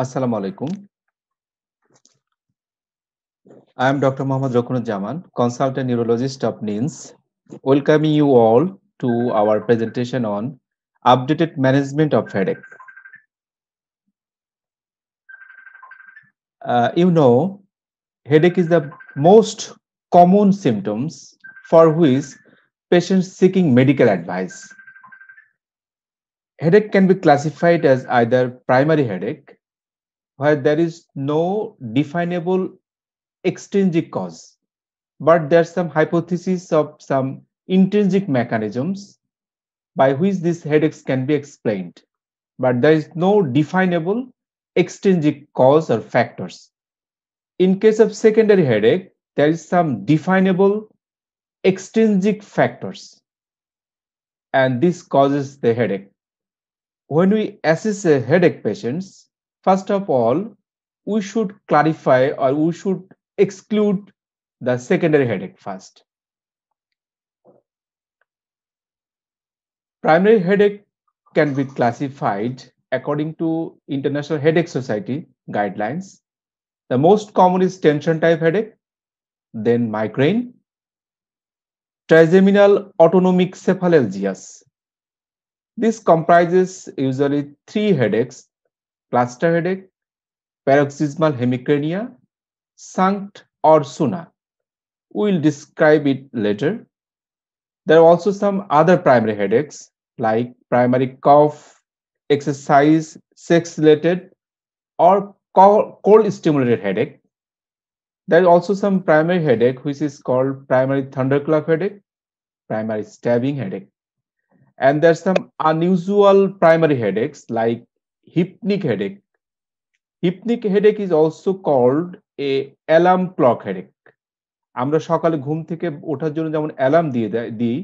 Assalamu alaikum. I am Dr. Mohammad Jaman, consultant neurologist of NINS, welcoming you all to our presentation on updated management of headache. Uh, you know, headache is the most common symptoms for which patients seeking medical advice. Headache can be classified as either primary headache where there is no definable extrinsic cause, but there's some hypothesis of some intrinsic mechanisms by which these headaches can be explained. But there is no definable extrinsic cause or factors. In case of secondary headache, there is some definable extrinsic factors and this causes the headache. When we assess a headache patients, First of all, we should clarify or we should exclude the secondary headache first. Primary headache can be classified according to International Headache Society guidelines. The most common is tension type headache, then migraine, trigeminal autonomic cephalalgias. This comprises usually three headaches cluster headache, paroxysmal hemicrania, sunct suna. We'll describe it later. There are also some other primary headaches like primary cough, exercise, sex-related, or cold-stimulated headache. There is also some primary headache, which is called primary thunderclap headache, primary stabbing headache. And there's some unusual primary headaches like hypnic headache. Hypnic headache is also called a alarm clock headache. আমরা সকালে ঘুম থেকে ওঠার জন্য যেমন alarm দিয়ে দিই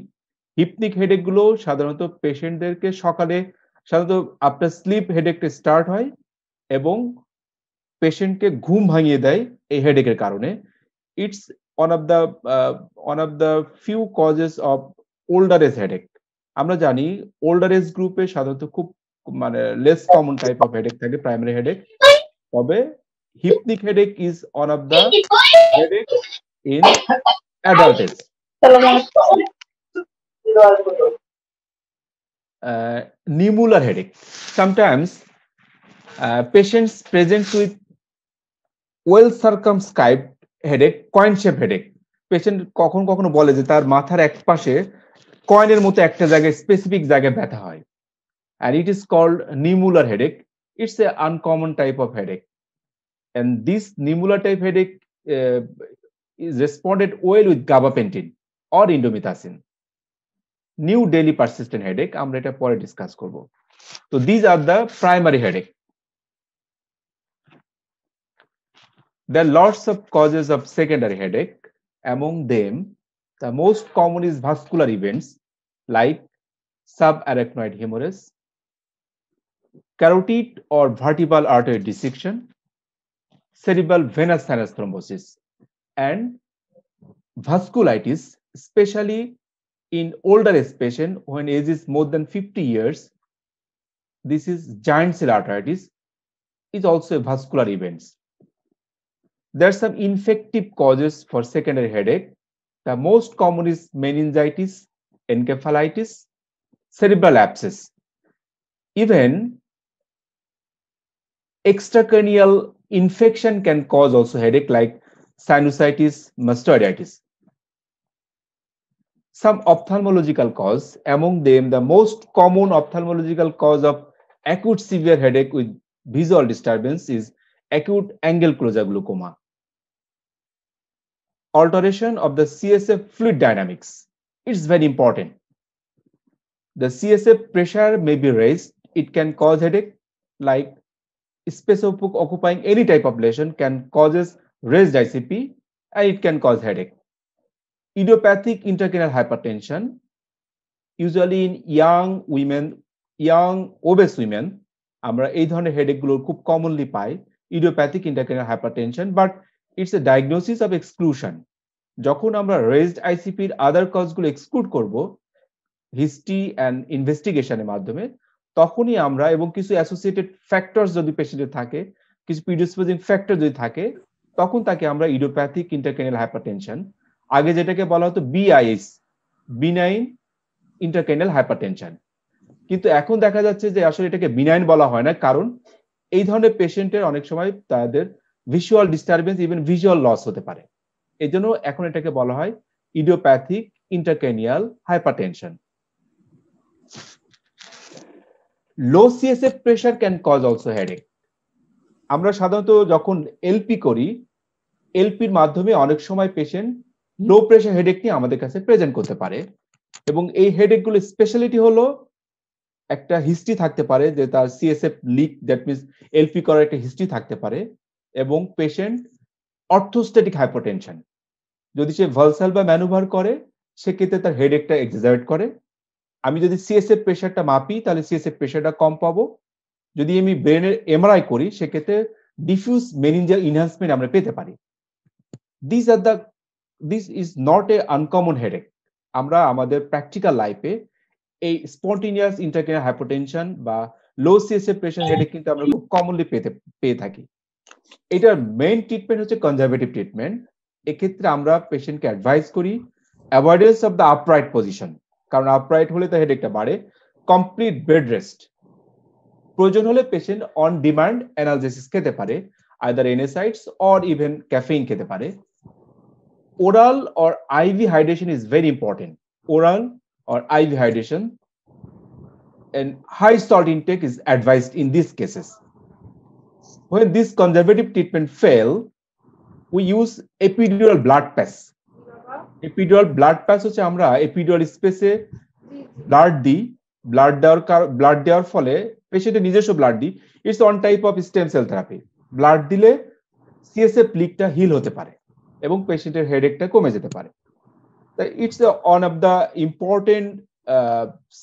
hypnic headache গুলো সাধারণত পেশেন্টদেরকে সকালে সাধারণত আপনার স্লিপ হেডেকটা স্টার্ট হয় এবং পেশেন্টকে ঘুম ভাঙিয়ে দেয় এই হেডেকের কারণে it's one of the one of the few causes of older age headache আমরা জানি ওল্ডারেজ গ্রুপে সাধারণত খুব মানে less common type of headache থাকে প্রাইমারি হেডেক তবে hypnic headache is one of the headache in adult age nummular headache sometimes patients present with well circumscribed headache coin shape headache patient কখন কখনো বলে যে তার মাথার এক পাশে কয়েনের মতো একটা জায়গায় স্পেসিফিক জায়গায় ব্যথা হয় and it is called Niemüller headache. It's an uncommon type of headache. And this Niemüller type headache uh, is responded well with gabapentin or indomethacin. New daily persistent headache, I'm ready to discuss. Korbo. So these are the primary headache. There are lots of causes of secondary headache. Among them, the most common is vascular events like subarachnoid hemorrhage, carotid or vertebral artery dissection, cerebral venous sinus thrombosis, and vasculitis, especially in older age patient when age is more than 50 years. This is giant cell arteritis, is also a vascular event. There are some infective causes for secondary headache. The most common is meningitis, encephalitis, cerebral abscess. Even extracranial infection can cause also headache like sinusitis, mastoiditis. Some ophthalmological cause, among them the most common ophthalmological cause of acute severe headache with visual disturbance is acute angle closure glaucoma. Alteration of the CSF fluid dynamics. is very important. The CSF pressure may be raised. It can cause headache like space occupying any type of lesion can causes raised ICP and it can cause headache. Idiopathic intracranial hypertension, usually in young women, young obese women, আমরা এই ধরনের হেডেকগুলো খুব commonly পাই idiopathic intracranial hypertension but it's a diagnosis of exclusion যখন আমরা raised আইসিপির other কজগুলো এক্সক্লুড করব হিস্ট্রি অ্যান্ড ইনভেস্টিগেশনের মাধ্যমে তখনই আমরা এবং কিছু অ্যাসোসিয়েটেড ফ্যাক্টর যদি পেশেন্টে থাকে কিছু প্রিডিসপোজিং ফ্যাক্টর যদি থাকে তখন তাকে আমরা ইডোপ্যাথিক ইন্টারকেনাল হাইপারটেনশন আগে যেটাকে বলা হতো বিআইএস বিনাইন ইন্টারকেনাল হাইপারটেনশন কিন্তু এখন দেখা যাচ্ছে যে আসলে এটাকে বিনাইন বলা হয় না কারণ এই ধরনের পেশেন্টের অনেক সময় তাদের visual disturbance even visual loss হতে পারে এই জন্য এখন এটাকে বলা হয় idiopathic intracranial hypertension low CSF pressure can cause also headache আমরা সাধারণত যখন এলপি করি এলপির মাধ্যমে অনেক সময় পেশেন্ট লো প্রেশার হেডেক নিয়ে আমাদের কাছে প্রেজেন্ট করতে পারে এবং এই গুলো স্পেশালিটি হলো একটা হিস্ট্রি থাকতে পারে যে তার CSF leak that means LP করার একটা হিস্ট্রি থাকতে পারে এবং পেশেন্ট অর্থোস্ট্যাটিক হাইপোটেনশন যদি সে ভালসাল বা ম্যানুভার করে সেক্ষেত্রে তার হেডেকটা এক্সাজারেট করে আমি যদি সিএসএফ প্রেশারটা মাপি তাহলে সিএসএফ প্রেশারটা কম পাবো যদি আমি ব্রেনের এমআরআই করি সেক্ষেত্রে ডিফিউজ মেনিঞ্জাল ইনহান্সমেন্ট আমরা পেতে পারি this are the this is not a uncommon headache আমরা আমাদের প্র্যাকটিক্যাল লাইফে এই স্পন্টিনিয়াস ইন্টারকেনাল হাইপোটেনশন বা লো সিএসএফ প্রেশার হেডেক কিন্তু আমরা খুব কমনলি পেতে পেয়ে থাকি এটার মেইন ট্রিটমেন্ট হচ্ছে কনজারভেটিভ ট্রিটমেন্ট এক্ষেত্রে আমরা পেশেন্টকে অ্যাডভাইস করি avoidance of the upright position কারণ আপরাইট হলে তার হেডেকটা বাড়ে কমপ্লিট বেড রেস্ট প্রয়োজন হলে পেশেন্ট অন ডিমান্ড অ্যানালজেসিস খেতে পারে either NSAIDs or even caffeine খেতে পারে oral or IV hydration is very important oral or IV hydration and high salt intake is advised in this cases when this conservative treatment fail we use epidural blood patch epidural blood প্যাচ হচ্ছে আমরা এপিডুয়াল স্পেসে blood দিই blood দেওয়ার blood দেওয়ার ফলে পেশেন্টের নিজস্ব blood দিই it's one type of stem cell therapy blood দিলে সিএসএফ লিকটা হিল হতে পারে এবং পেশেন্টের হেডেকটা কমে যেতে পারে it's one of the important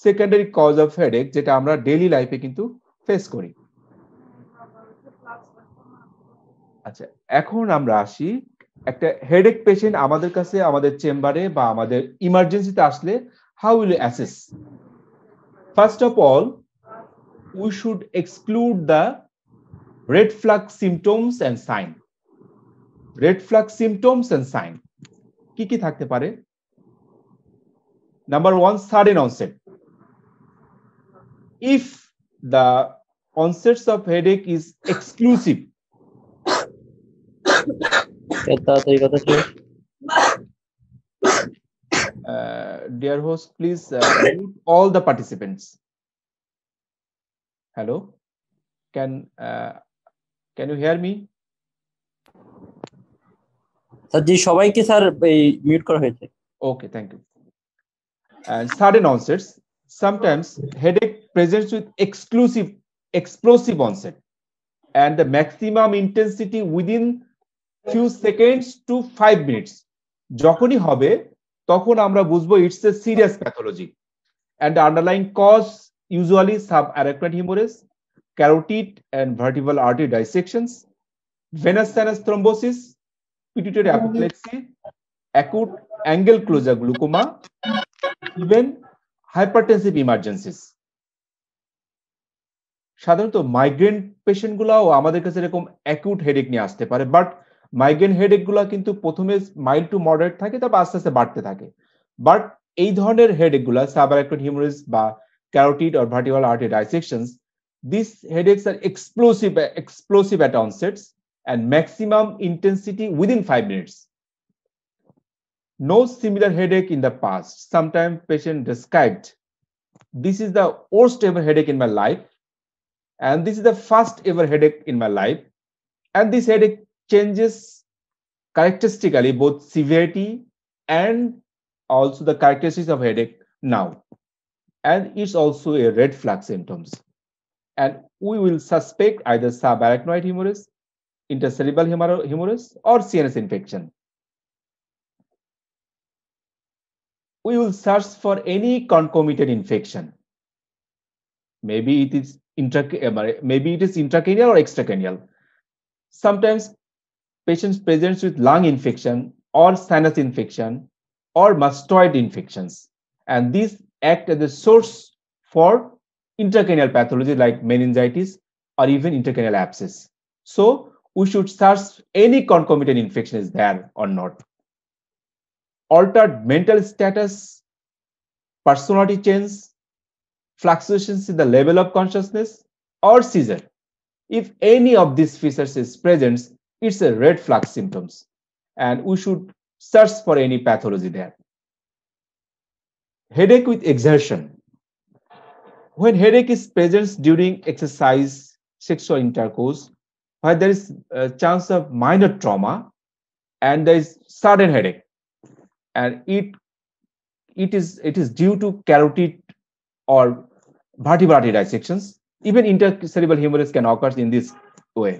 secondary cause of headache যেটা আমরা ডেইলি লাইফে কিন্তু ফেস করি আচ্ছা এখন আমরা আসি একটা হেডেক পেশেন্ট আমাদের কাছে আমাদের চেম্বারে বা আমাদের ইমার্জেন্সিতে আসলে how will assess first of all we should exclude the red flag symptoms and sign red flag symptoms and sign কি কি থাকতে পারে number one sudden onset if the onsets of headache is exclusive এর তাড়াতাড়ি কথা ছিল dear host please mute all the participants hello can uh, can you hear me sir জি সবাইকে স্যার মিউট করা হয়েছে okay thank you and sudden onsets sometimes headache presents with exclusive explosive onset and the maximum intensity within few seconds to five minutes যখনই হবে তখন আমরা বুঝবো it's a serious pathology and underline cause usually sub arachnoid haemorrhage carotid and vertebral artery dissections venous sinus thrombosis pituitary apoplexy acute angle closure glaucoma even hypertensive emergencies সাধারণত migraine patient গুলাও আমাদের কাছে এরকম অ্যাকিউট হেডেক নিয়ে আসতে পারে but migraine headache গুলা কিন্তু প্রথমে মাইল্ড টু মডারেট থাকে তারপর আস্তে আস্তে বাড়তে থাকে বাট এই ধরনের হেডেক গুলা সাবারাক্টন হিমোরিস বা carotid or vertebral artery dissections this headaches are explosive explosive at onsets and maximum intensity within five minutes no similar headache in the past. Sometimes patient described, this is the worst ever headache in my life. And this is the first ever headache in my life. And this headache changes characteristically both severity and also the characteristics of headache now and it's also a red flag symptoms and we will suspect either subarachnoid hemorrhage intercerebral hemorrhage or cns infection we will search for any concomitant infection maybe it is intra eh, maybe it is intracranial or extracranial sometimes patients present with lung infection or sinus infection or mastoid infections. And these act as a source for intracranial pathology like meningitis or even intracranial abscess. So we should search any concomitant infection is there or not. Altered mental status, personality change, fluctuations in the level of consciousness, or seizure. If any of these features is present, it's a red flag symptoms and we should search for any pathology there. Headache with exertion. When headache is present during exercise, sexual intercourse, where there is a chance of minor trauma and there is sudden headache and it it is it is due to carotid or vertebrae dissections even intercerebral hemorrhage can occur in this way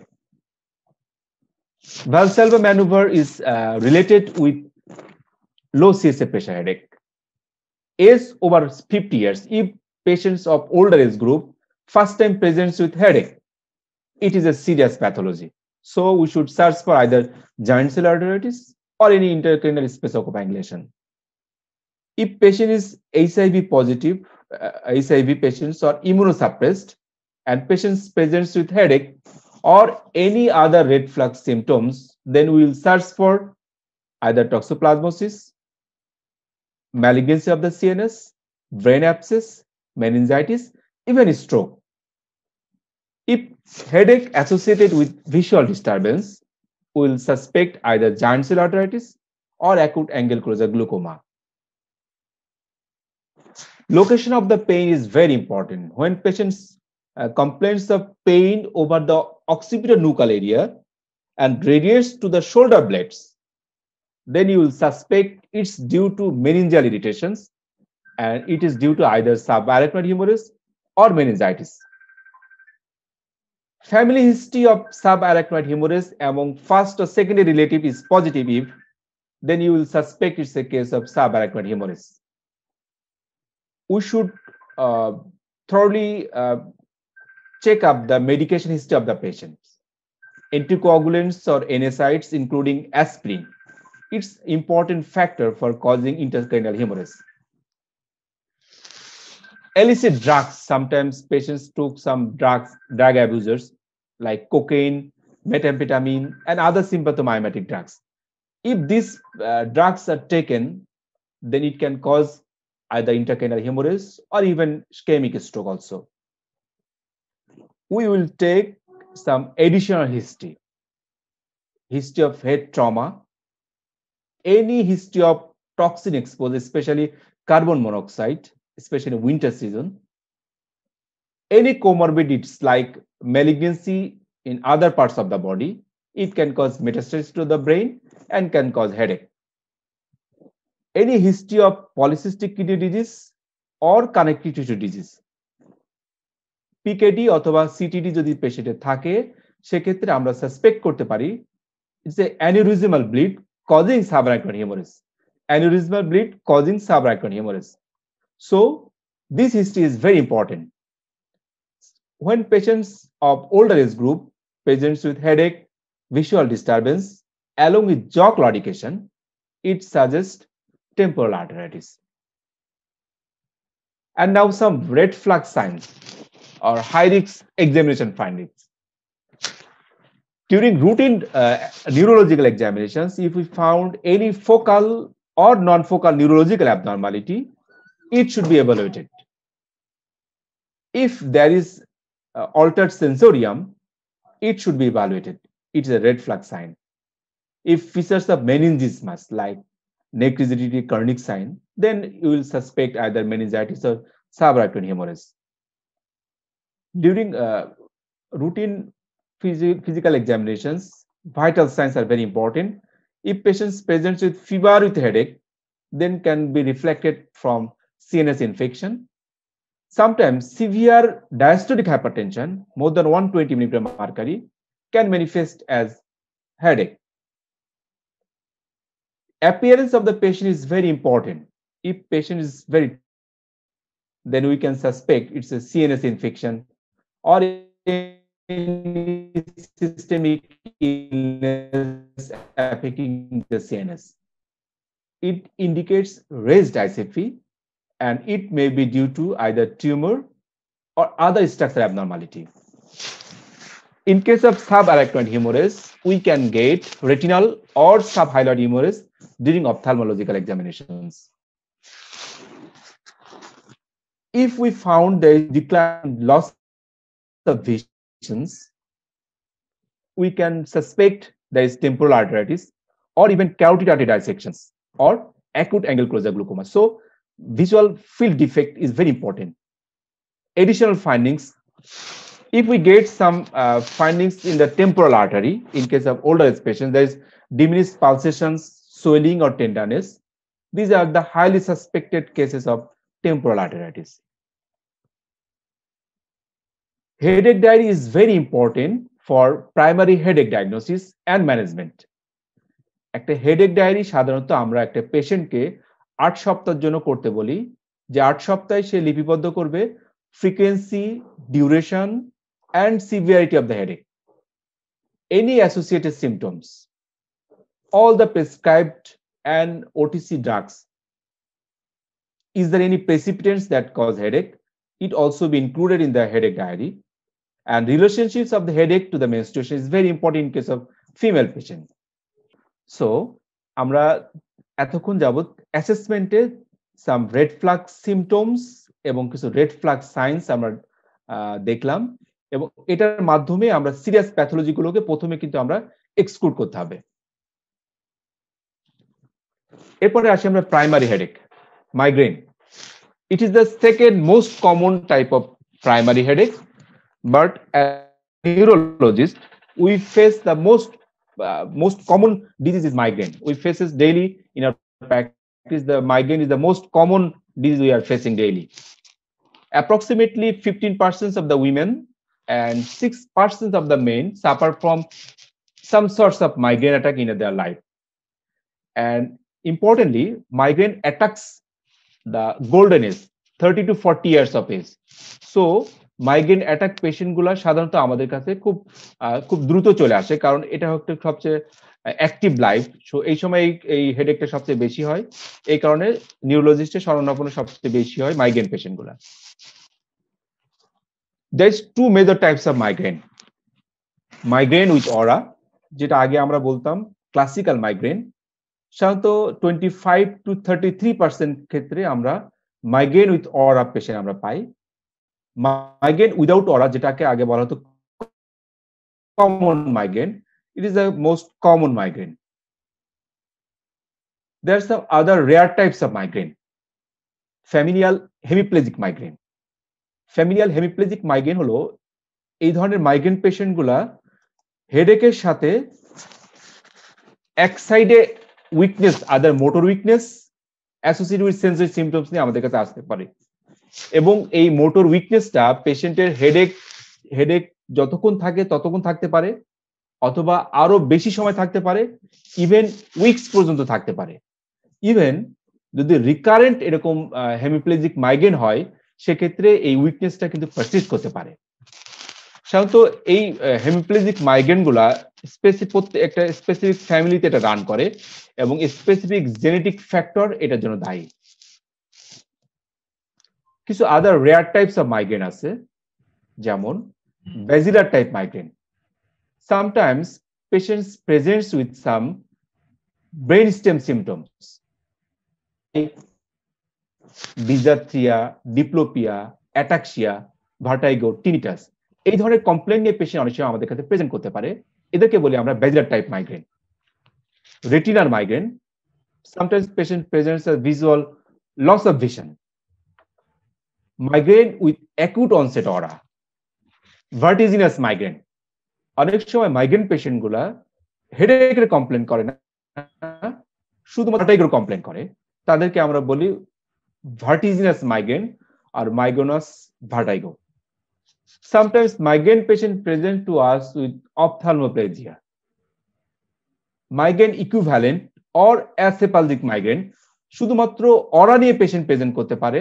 Valsalva maneuver is uh, related with low CSA pressure headache. As over 50 years, if patients of older age group first time presents with headache, it is a serious pathology. So we should search for either giant cell arteritis or any intracranial space occupation. If patient is HIV positive, uh, HIV patients are immunosuppressed, and patients presents with headache, or any other red flag symptoms, then we will search for either toxoplasmosis, malignancy of the CNS, brain abscess, meningitis, even stroke. If headache associated with visual disturbance, we will suspect either giant cell arteritis or acute angle closure glaucoma. Location of the pain is very important. When patients uh, of pain over the occipital area and radiates to the shoulder blades, then you will suspect it's due to meningeal irritations and it is due to either subarachnoid humerus or meningitis. Family history of subarachnoid humerus among first or secondary relative is positive if then you will suspect it's a case of subarachnoid humerus. We should uh, thoroughly uh, check up the medication history of the patient. Anticoagulants or NSAIDs, including aspirin, it's important factor for causing intracranial hemorrhage. Illicit drugs. Sometimes patients took some drugs, drug abusers like cocaine, methamphetamine, and other sympathomimetic drugs. If these uh, drugs are taken, then it can cause either intracranial hemorrhage or even ischemic stroke also we will take some additional history history of head trauma, any history of toxin exposure, especially carbon monoxide, especially winter season, any comorbidities like malignancy in other parts of the body, it can cause metastasis to the brain and can cause headache. Any history of polycystic kidney disease or connective tissue disease, PKD অথবা CTD যদি পেশেন্টের থাকে সেক্ষেত্রে আমরা suspect করতে পারি যে aneurysmal bleed causing subarachnoid haemorrhage aneurysmal bleed causing subarachnoid haemorrhage so this history is very important. When patients of older age group, patients with headache, visual disturbance, along with jaw claudication, it suggests temporal arteritis. And now some red flag signs. or high risk examination findings. During routine uh, neurological examinations, if we found any focal or non-focal neurological abnormality, it should be evaluated. If there is uh, altered sensorium, it should be evaluated. It is a red flag sign. If fissures of meningismus like neck rigidity, chronic sign, then you will suspect either meningitis or subarachnoid hemorrhage during uh, routine phys physical examinations, vital signs are very important. If patients presents with fever with headache, then can be reflected from CNS infection. Sometimes severe diastolic hypertension, more than 120 mm mercury, can manifest as headache. Appearance of the patient is very important. If patient is very, then we can suspect it's a CNS infection or systemic illness affecting the CNS. It indicates raised ICP and it may be due to either tumor or other structural abnormality. In case of subarachnoid hemorrhage, we can get retinal or subhyaloid hemorrhage during ophthalmological examinations. If we found the decline loss the visions, we can suspect there is temporal arteritis or even carotid artery dissections or acute angle closure glaucoma. So visual field defect is very important. Additional findings, if we get some uh, findings in the temporal artery, in case of older patients, there is diminished pulsations, swelling or tenderness. These are the highly suspected cases of temporal arteritis. Headache diary is very important for primary headache diagnosis and management. একটা headache diary সাধারণত আমরা একটা পেশেন্টকে আট সপ্তাহের জন্য করতে বলি যে আট সপ্তাহে সে লিপিবদ্ধ করবে frequency duration and severity of the headache any associated symptoms all the prescribed and OTC drugs is there any precipitants that cause headache it also be included in the headache diary and relationships of the headache to the menstruation is very important in case of female patient. So আমরা এতক্ষণ যাবৎ অ্যাসেসমেন্টে some red flag symptoms এবং কিছু red flag science আমরা দেখলাম এবং এটার মাধ্যমে আমরা সিরিয়াস প্যাথোলজিগুলোকে প্রথমে কিন্তু আমরা এক্সক্লুড করতে হবে এরপরে আসি আমরা primary headache migraine it is the second most common type of primary headache But as neurologists, we face the most uh, most common disease is migraine. We faces daily in our practice. The migraine is the most common disease we are facing daily. Approximately 15% of the women and 6% of the men suffer from some sorts of migraine attack in their life. And importantly, migraine attacks the golden age, 30 to 40 years of age. So migraine attack পেশেন্টগুলো সাধারণত আমাদের কাছে খুব খুব দ্রুত চলে আসে কারণ এটা হচ্ছে সবচেয়ে অ্যাক্টিভ লাইফ সো এই সময় এই হেডেকটা সবচেয়ে বেশি হয় এই কারণে নিউরোলজিস্টের শরণাপন্ন সবচেয়ে বেশি হয় মাইগ্রেন পেশেন্টগুলো there is two major types of migraine migraine with aura যেটা আগে আমরা বলতাম ক্লাসিক্যাল মাইগ্রেন সাধারণত twenty five to thirty three percent ক্ষেত্রে আমরা মাইগ্রেন উইথ অরা পেশেন্ট আমরা পাই মাইগ্রেন উইদাউট অরা যেটাকে আগে বলা হতো common migraine it is the most common migraine there some other rare types of migraine familial hemiplegic migraine familial hemiplegic migraine হলো এই ধরনের মাইগ্রেন পেশেন্ট গুলা হেডেকের সাথে এক সাইডে weakness other motor weakness associated with sensory symptoms নিয়ে আমাদের কাছে আসতে পারে এবং এই মোটর উইকনেসটা পেশেন্টের হেডেক হেডেক যতক্ষণ থাকে ততক্ষণ থাকতে পারে অথবা আরো বেশি সময় থাকতে পারে ইভেন উইকস পর্যন্ত থাকতে পারে ইভেন যদি রিকারেন্ট এরকম হেমিপ্লেজিক মাইগ্রেন হয় সেক্ষেত্রে এই উইকনেসটা কিন্তু প্র্যাকটিস করতে পারে সাধারণত এই হেমিপ্লেজিক গুলা স্পেসিফিক একটা স্পেসিফিক ফ্যামিলিতে এটা রান করে এবং স্পেসিফিক জেনেটিক ফ্যাক্টর এটার জন্য দায়ী কিছু other rare types of migraine আছে যেমন basilar type migraine sometimes patients presents with some brain stem symptoms dysarthria diplopia ataxia vertigo tinnitus এই ধরনের কমপ্লেন নিয়ে পেশেন্ট অনেক সময় আমাদের কাছে প্রেজেন্ট করতে পারে এদেরকে বলি আমরা basilar type migraine retinal migraine sometimes patient presents আর visual loss of vision migraine with acute onset aura vertiginous migraine অনেক সময় মাইগ্রেন পেশেন্ট গুলা হেডেকের কমপ্লেন করে না শুধুমাত্র কমপ্লেন করে তাদেরকে আমরা বলি ভার্টিজিনাস মাইগ্রেন আর migrainous vertigo sometimes migraine patient present to us migraine equivalent or acephalgic migraine শুধুমাত্র অরা নিয়ে পেশেন্ট প্রেজেন্ট করতে পারে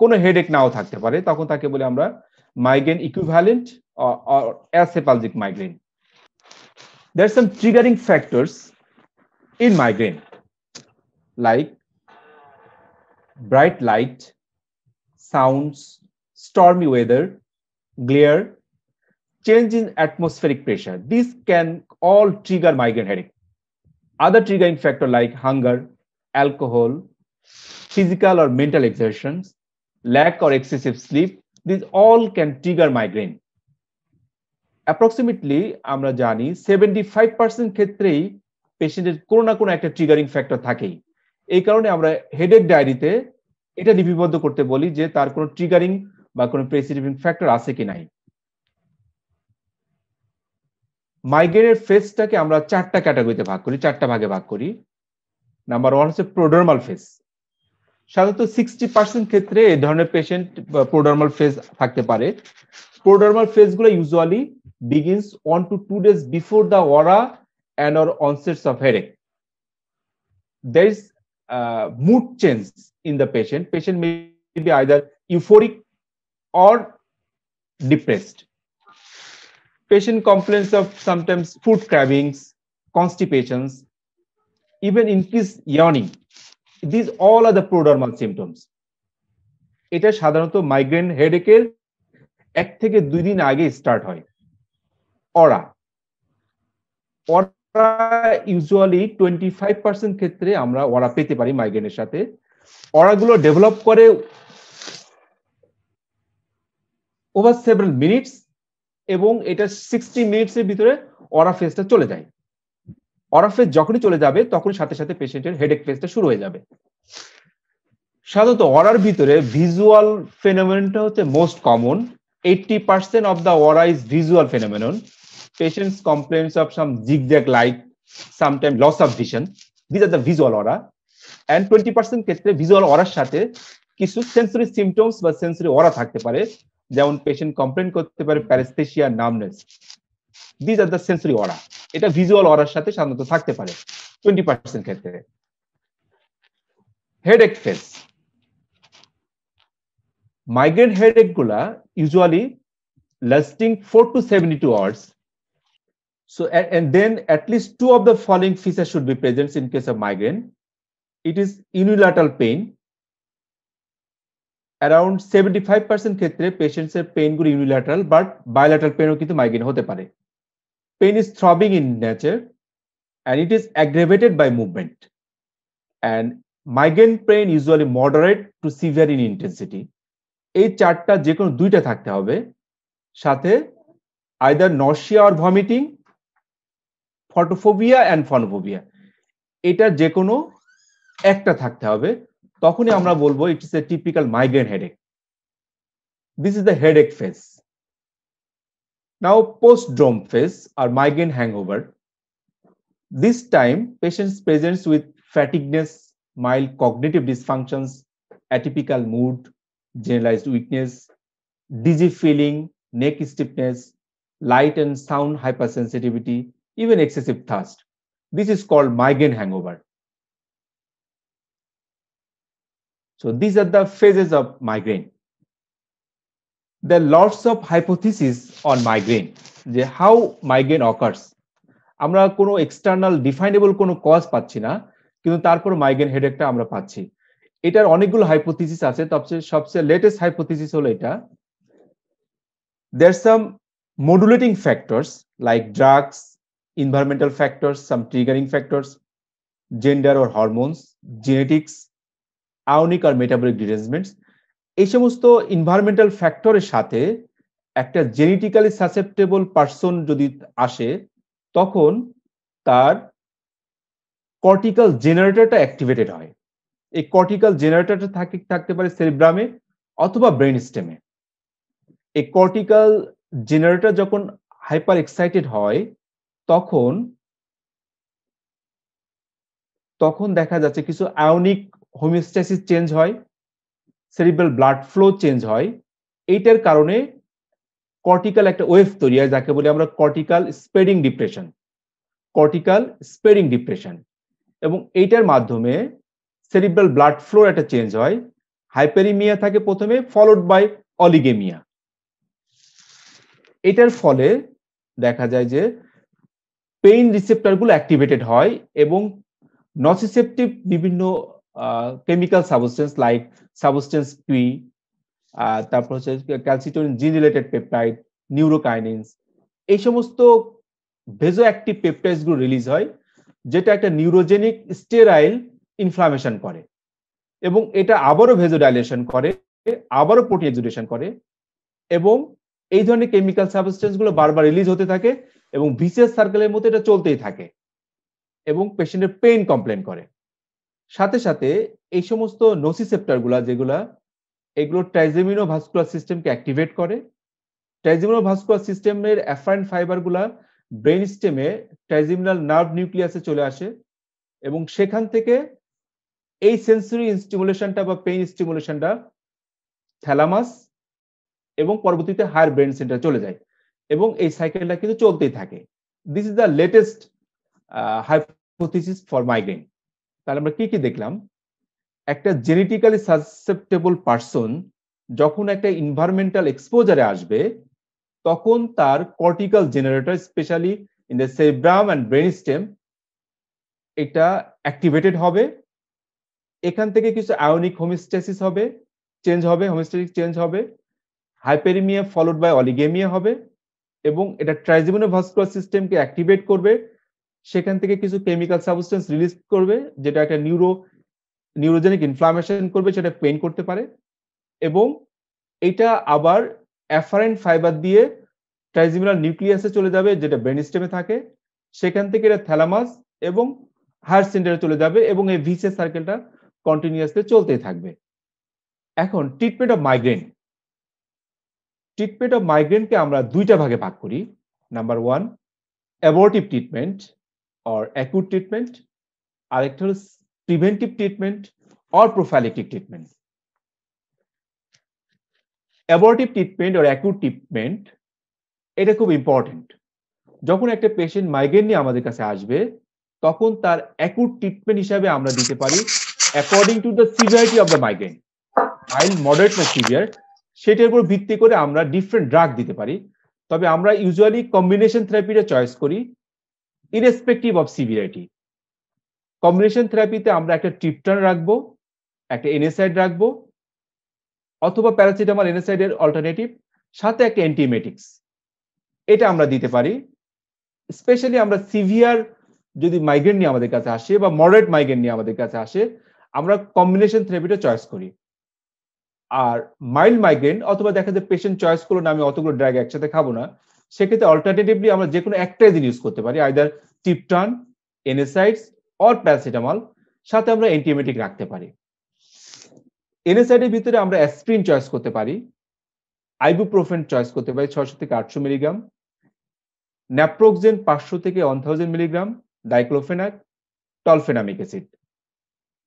কোনো হেডেক নাও থাকতে পারে তখন তাকে বলি আমরা migraine equivalent acephalgic migraine there some triggering factors in migraine like bright light sounds stormy weather glare change in atmospheric pressure this can all trigger migraine headache other triggering factor like hunger alcohol physical or mental exertions lack or excessive sleep, these all can trigger migraine. Approximately আমরা জানি seventy five percent ক্ষেত্রেই পেশেন্টের কোনো না কোনো একটা triggering factor থাকেই এই কারণে আমরা হেডেক ডায়েরিতে এটা লিপিবদ্ধ করতে বলি যে তার কোনো ট্রিগারিং বা কোনো প্রেসিডিভিং ফ্যাক্টর আছে কি নাই মাইগ্রেনের ফেসটাকে আমরা চারটা ক্যাটাগরিতে ভাগ করি চারটা ভাগে ভাগ করি নাম্বার ওয়ান হচ্ছে প্রোডার্মাল ফেস সাধারণত সিক্সটি পার্সেন্ট ক্ষেত্রে এই ধরনের পেশেন্ট প্রোডার্মাল ফেজ থাকতে পারে প্রোডার্মাল ফেজগুলো usually begins one two two days before the aura and or onsets of হেরেক there is uh, mood change in the patient. Patient may be either euphoric or depressed. Patient complains of sometimes food cravings, constipations, even increased yawning. This all are the prodromal symptoms এটা সাধারণত migraine হেডেকের এক থেকে দুই দিন আগে start হয় aura aura usually twenty five percent ক্ষেত্রে আমরা অরা পেতে পারি মাইগ্রেনের সাথে অরাগুলো ডেভেলপ করে ওভার সেভেন মিনিটস এবং এটা সিক্সটি মিনিটসের ভিতরে অরা ফেজটা চলে যায় ফেজ যখনই চলে যাবে তখনই সাথে সাথে পেশেন্টের হেডেক ফেজটা শুরু হয়ে যাবে সাধারণত অরার ভিতরে ভিজুয়াল ফেনোমেনটা হচ্ছে most common eighty percent of the aura is visual phenomenon patients zig of like some time loss of vision these are the visual aura and twenty percent ক্ষেত্রে ভিজুয়াল অরার সাথে কিছু সেন্সরি সিমটমস বা sensory aura থাকতে পারে যেমন patient complain করতে পারে paraesthesia numbness these are the sensory aura এটা ভিজুয়াল অরার সাথে সাধারণত থাকতে পারে টোয়েন্টি পার্সেন্ট ক্ষেত্রে হেডেক ফেস মাইগ্রেন এক গুলা usually lasting four to seventy two hours so and then at least two of the following features should be present in case of migraine it is unilateral pain around seventy five percent ক্ষেত্রে পেশেন্টসের পেনগুলো but but bilateral পেনও কিন্তু migraine হতে পারে pain is throbbing in nature and it is aggravated by movement. And migraine pain usually moderate to severe in intensity এই চারটা যে কোনো দুইটা থাকতে হবে সাথে either nausea R vomiting photophobia and phonophobia এটা যে কোনো একটা থাকতে হবে তখনই আমরা বলবো it is a typical migraine headache this is the headache phase Now, post drome phase or migraine hangover. This time, patients presents with fatigueness, mild cognitive dysfunctions, atypical mood, generalized weakness, dizzy feeling, neck stiffness, light and sound hypersensitivity, even excessive thirst. This is called migraine hangover. So these are the phases of migraine. there are lots of hypotheses on migraine যে how migraine occurs আমরা কোনো external definable কোনো cause পাচ্ছি না কিন্তু তারপর migraine হেডেকটা আমরা পাচ্ছি এটার অনেকগুলো হাইপোথিসিস আছে সবচেয়ে সবচেয়ে লেটেস্ট হাইপোথিসিস হলো এটা there some modulating factors like drugs environmental factors some triggering factors gender or hormones genetics ionic or metabolic derangements এই সমস্ত ইনভায়রনমেন্টাল ফ্যাক্টরের সাথে একটা জেনেটিক্যালি সাসেপ্টেবল পার্সন যদি আসে তখন তার কর্টিক্যাল জেনারেটরটা অ্যাক্টিভেটেড হয় এই কর্টিক্যাল জেনারেটরটা থাকে থাকতে পারে সেলিব্রামে অথবা ব্রেন স্টেমে এই কর্টিক্যাল জেনারেটর যখন হাইপার এক্সাইটেড হয় তখন তখন দেখা যাচ্ছে কিছু আয়নিক হোমিওস্ট্যাসিস চেঞ্জ হয় সেরিব্রাল ব্লাড ফ্লো চেঞ্জ হয় এইটার কারণে কর্টিক্যাল একটা ওয়েভ তৈরি হয় যাকে বলি আমরা cortical spreading depression cortical spreading depression এবং এইটার মাধ্যমে সেরিব্রাল ব্লাড ফ্লোর একটা চেঞ্জ হয় হাইপেরিমিয়া থাকে প্রথমে ফলোড বাই অলিগেমিয়া এটার ফলে দেখা যায় যে পেইন রিসেপ্টারগুলো অ্যাক্টিভেটেড হয় এবং নসিসেপটিভ বিভিন্ন chemical substance like substance P তারপর হচ্ছে ক্যালসিটোরিন জিন রিলেটেড পেপটাইড নিউরোকাইনিন্স এই সমস্ত ভেজো অ্যাক্টিভ পেপটাইডস রিলিজ হয় যেটা একটা নিউরোজেনিক স্টেরাইল ইনফ্লামেশন করে এবং এটা আবারও ভেজো ডাইলেশন করে আবারও প্রোটিন এক্সুডেশন করে এবং এই ধরনের কেমিক্যাল সাবস্টেন্সগুলো বারবার রিলিজ হতে থাকে এবং ভিসিএস সার্কেলের মতো এটা চলতেই থাকে এবং পেশেন্টের পেইন কমপ্লেন করে সাথে সাথে এই সমস্ত গুলা যেগুলা এগুলো ট্রাইজেমিনো ভাস্কুলার সিস্টেমকে অ্যাক্টিভেট করে ট্রাইজেমিনো ভাস্কুলার সিস্টেমের অ্যাফারেন্ট গুলা ব্রেন স্টেমে ট্রাইজেমিনাল নার্ভ নিউক্লিয়াসে চলে আসে এবং সেখান থেকে এই সেন্সরি ইনস্টিমুলেশনটা বা পেইন স্টিমুলেশনটা থ্যালামাস এবং পরবর্তীতে হায়ার ব্রেন সেন্টার চলে যায় এবং এই সাইকেলটা কিন্তু চলতেই থাকে this is the latest hypothesis for migraine তাহলে আমরা কি কি দেখলাম একটা জেনেটিক্যালি সাসেপ্টেবল পার্সন যখন একটা ইনভারমেন্টাল এক্সপোজারে আসবে তখন তার cortical generator specially in the cerebrum and brain stem এটা অ্যাক্টিভেটেড হবে এখান থেকে কিছু আয়োনিক হোমিস্টেসিস হবে চেঞ্জ হবে হোমিস্টেসিস চেঞ্জ হবে হাইপেরিমিয়া ফলোড বাই অলিগেমিয়া হবে এবং এটা ট্রাইজিমোনো ভাস্কুলার সিস্টেমকে অ্যাক্টিভেট করবে সেখান থেকে কিছু কেমিক্যাল সাবস্টেন্স রিলিজ করবে যেটা একটা নিউরো নিউরোজেনিক ইনফ্লামেশন করবে সেটা পেইন করতে পারে এবং এটা আবার অ্যাফারেন্ট ফাইবার দিয়ে ট্রাইজিমিনাল নিউক্লিয়াসে চলে যাবে যেটা ব্রেন স্টেমে থাকে সেখান থেকে এটা থ্যালামাস এবং হায়ার সেন্টারে চলে যাবে এবং এই ভিসে সার্কেলটা কন্টিনিউসলি চলতেই থাকবে এখন treatment of migraine treatment of মাইগ্রেনকে আমরা দুইটা ভাগে ভাগ করি number one abortive treatment or acute treatment আরেকটা হলো preventive treatment or prophylactic treatment abortive treatment or acute treatment এটা খুব ইম্পর্টেন্ট যখন একটা পেশেন্ট মাইগ্রেন নিয়ে আমাদের কাছে আসবে তখন তার অ্যাকুট ট্রিটমেন্ট হিসাবে আমরা দিতে পারি according to the severity of the migraine mild moderate না সিভিয়ার সেটার উপর ভিত্তি করে আমরা ডিফারেন্ট ড্রাগ দিতে পারি তবে আমরা ইউজুয়ালি কম্বিনেশন থেরাপিটা চয়েস করি ইরেসপেক্টিভ অফ সিভিআইটি কম্বিনেশন থেরাপিতে আমরা একটা ট্রিপটান রাখবো একটা এনএসাইড রাখবো অথবা প্যারাসিটামল এনএসাইডের অল্টারনেটিভ সাথে একটা অ্যান্টিমেটিক্স এটা আমরা দিতে পারি স্পেশালি আমরা সিভিয়ার যদি মাইগ্রেন নিয়ে আমাদের কাছে আসে বা মডারেট মাইগ্রেন নিয়ে আমাদের কাছে আসে আমরা কম্বিনেশন থেরাপিটা চয়েস করি আর মাইল্ড মাইগ্রেন অথবা দেখা যায় পেশেন্ট চয়েস করলো না আমি অতগুলো ড্রাগ একসাথে খাবো না সেক্ষেত্রে অল্টারনেটিভলি আমরা যে কোনো একটাই দিন ইউজ করতে পারি either triptan NSAIDs or paracetamol সাথে আমরা অ্যান্টিবায়োটিক রাখতে পারি এনএসাইডের ভিতরে আমরা অ্যাসপ্রিন চয়েস করতে পারি আইবুপ্রোফেন চয়েস করতে পারি ছশো থেকে আটশো মিলিগ্রাম ন্যাপ্রোক্সেন পাঁচশো থেকে one thousand milligram diclofenac tolfenamic acid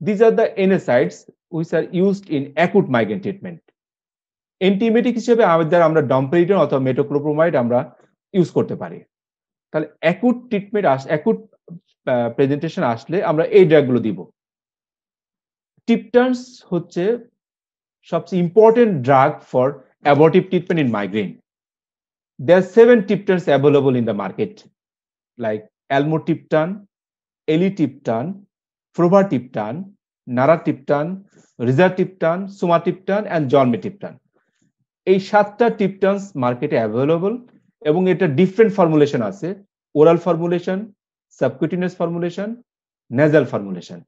these are the NSAIDs which are used in acute migraine treatment antibiotic হিসেবে আমাদের আমরা ডম্পেরিটন অথবা মেটোক্লোপ্রোমাইড আমরা ইউজ করতে পারি তাহলে acute treatment as acute presentation আসলে আমরা এই ড্রাগগুলো দিব টিপটার্নস হচ্ছে সবচেয়ে important drug for abortive treatment in migraine seven available in the market like almotriptan eletriptan frovatriptan naratriptan rizatriptan suma rizatiptan and zolmitriptan এই সাতটা triptans মার্কেটে অ্যাভেলেবল এবং এটা different formulation আছে oral formulation subcutaneous formulation nasal formulation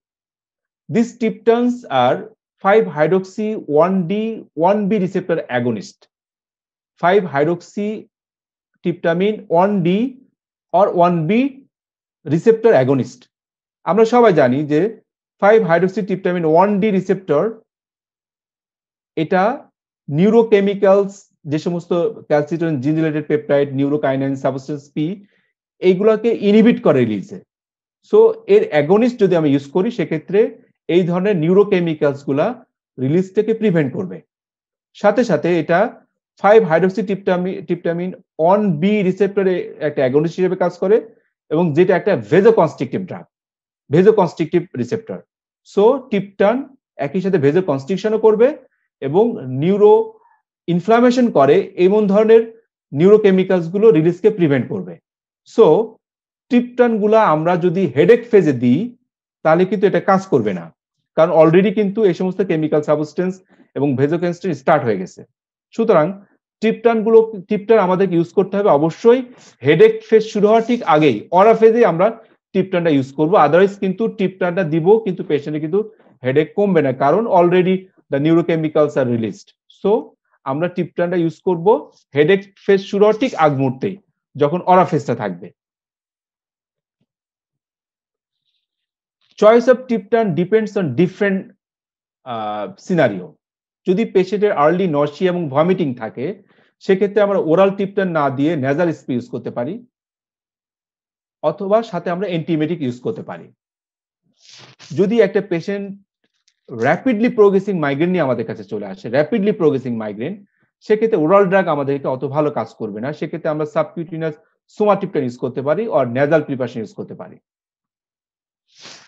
this triptans are five hydroxy one D one B receptor agonist five hydroxy tryptamine one D or one B receptor agonist আমরা সবাই জানি যে five hydroxy tryptamine one D receptor এটা neurochemicals যে সমস্ত calcitonin gene related peptide neurokinin substance P এইগুলোকে inhibit করে রিলিজে সো এর অ্যাগোনিস্ট যদি আমি ইউজ করি সেক্ষেত্রে এই ধরনের নিউরোকেমিক্যালস গুলা থেকে প্রিভেন্ট করবে সাথে সাথে এটা five hydroxy tryptamine tryptamine one B রিসেপ্টরে একটা অ্যাগোনিস্ট হিসেবে কাজ করে এবং যেটা একটা vasoconstrictive drug vasoconstrictive receptor so triptan একই সাথে ভেজো কনস্ট্রিকশনও করবে এবং নিউরো ইনফ্লামেশন করে এমন ধরনের নিউরোকেমিক্যালসগুলো রিলিজকে প্রিভেন্ট করবে সো গুলা আমরা যদি হেডেক ফেজে দিই তাহলে কিন্তু এটা কাজ করবে না কারণ অলরেডি কিন্তু এই সমস্ত কেমিক্যাল সাবস্টেন্স এবং ভেজোকেন্সট্রি স্টার্ট হয়ে গেছে সুতরাং গুলো ট্রিপটান আমাদেরকে ইউজ করতে হবে অবশ্যই হেডেক ফেজ শুরু হওয়ার ঠিক আগেই অরা ফেজে আমরা ট্রিপটানটা ইউজ করবো আদারওয়াইজ কিন্তু ট্রিপটানটা দিব কিন্তু পেশেন্টে কিন্তু হেডেক কমবে না কারণ already the neurochemicals are released so আমরা টিপটানটা ইউজ করব হেডেক ফেস শুরু ঠিক আগ মুহূর্তেই যখন অরা ফেসটা থাকবে choice of triptan depends on different scenario যদি পেশেন্টের আর্লি নসি এবং ভমিটিং থাকে সেক্ষেত্রে আমরা ওরাল টিপটান না দিয়ে নেজাল স্প্রে ইউজ করতে পারি অথবা সাথে আমরা অ্যান্টিবায়োটিক ইউজ করতে পারি যদি একটা পেশেন্ট র্যাপিডলি প্রোগ্রেসিং মাইগ্রেন নিয়ে আমাদের কাছে চলে আসে র্যাপিডলি প্রোগ্রেসিং মাইগ্রেন সেক্ষেত্রে ওরাল ড্রাগ আমাদেরকে অত ভালো কাজ করবে না সেক্ষেত্রে আমরা সাবকিউটিনাস সোমাটিপটা ইউজ করতে পারি আর নেজাল প্রিপারেশন ইউজ করতে পারি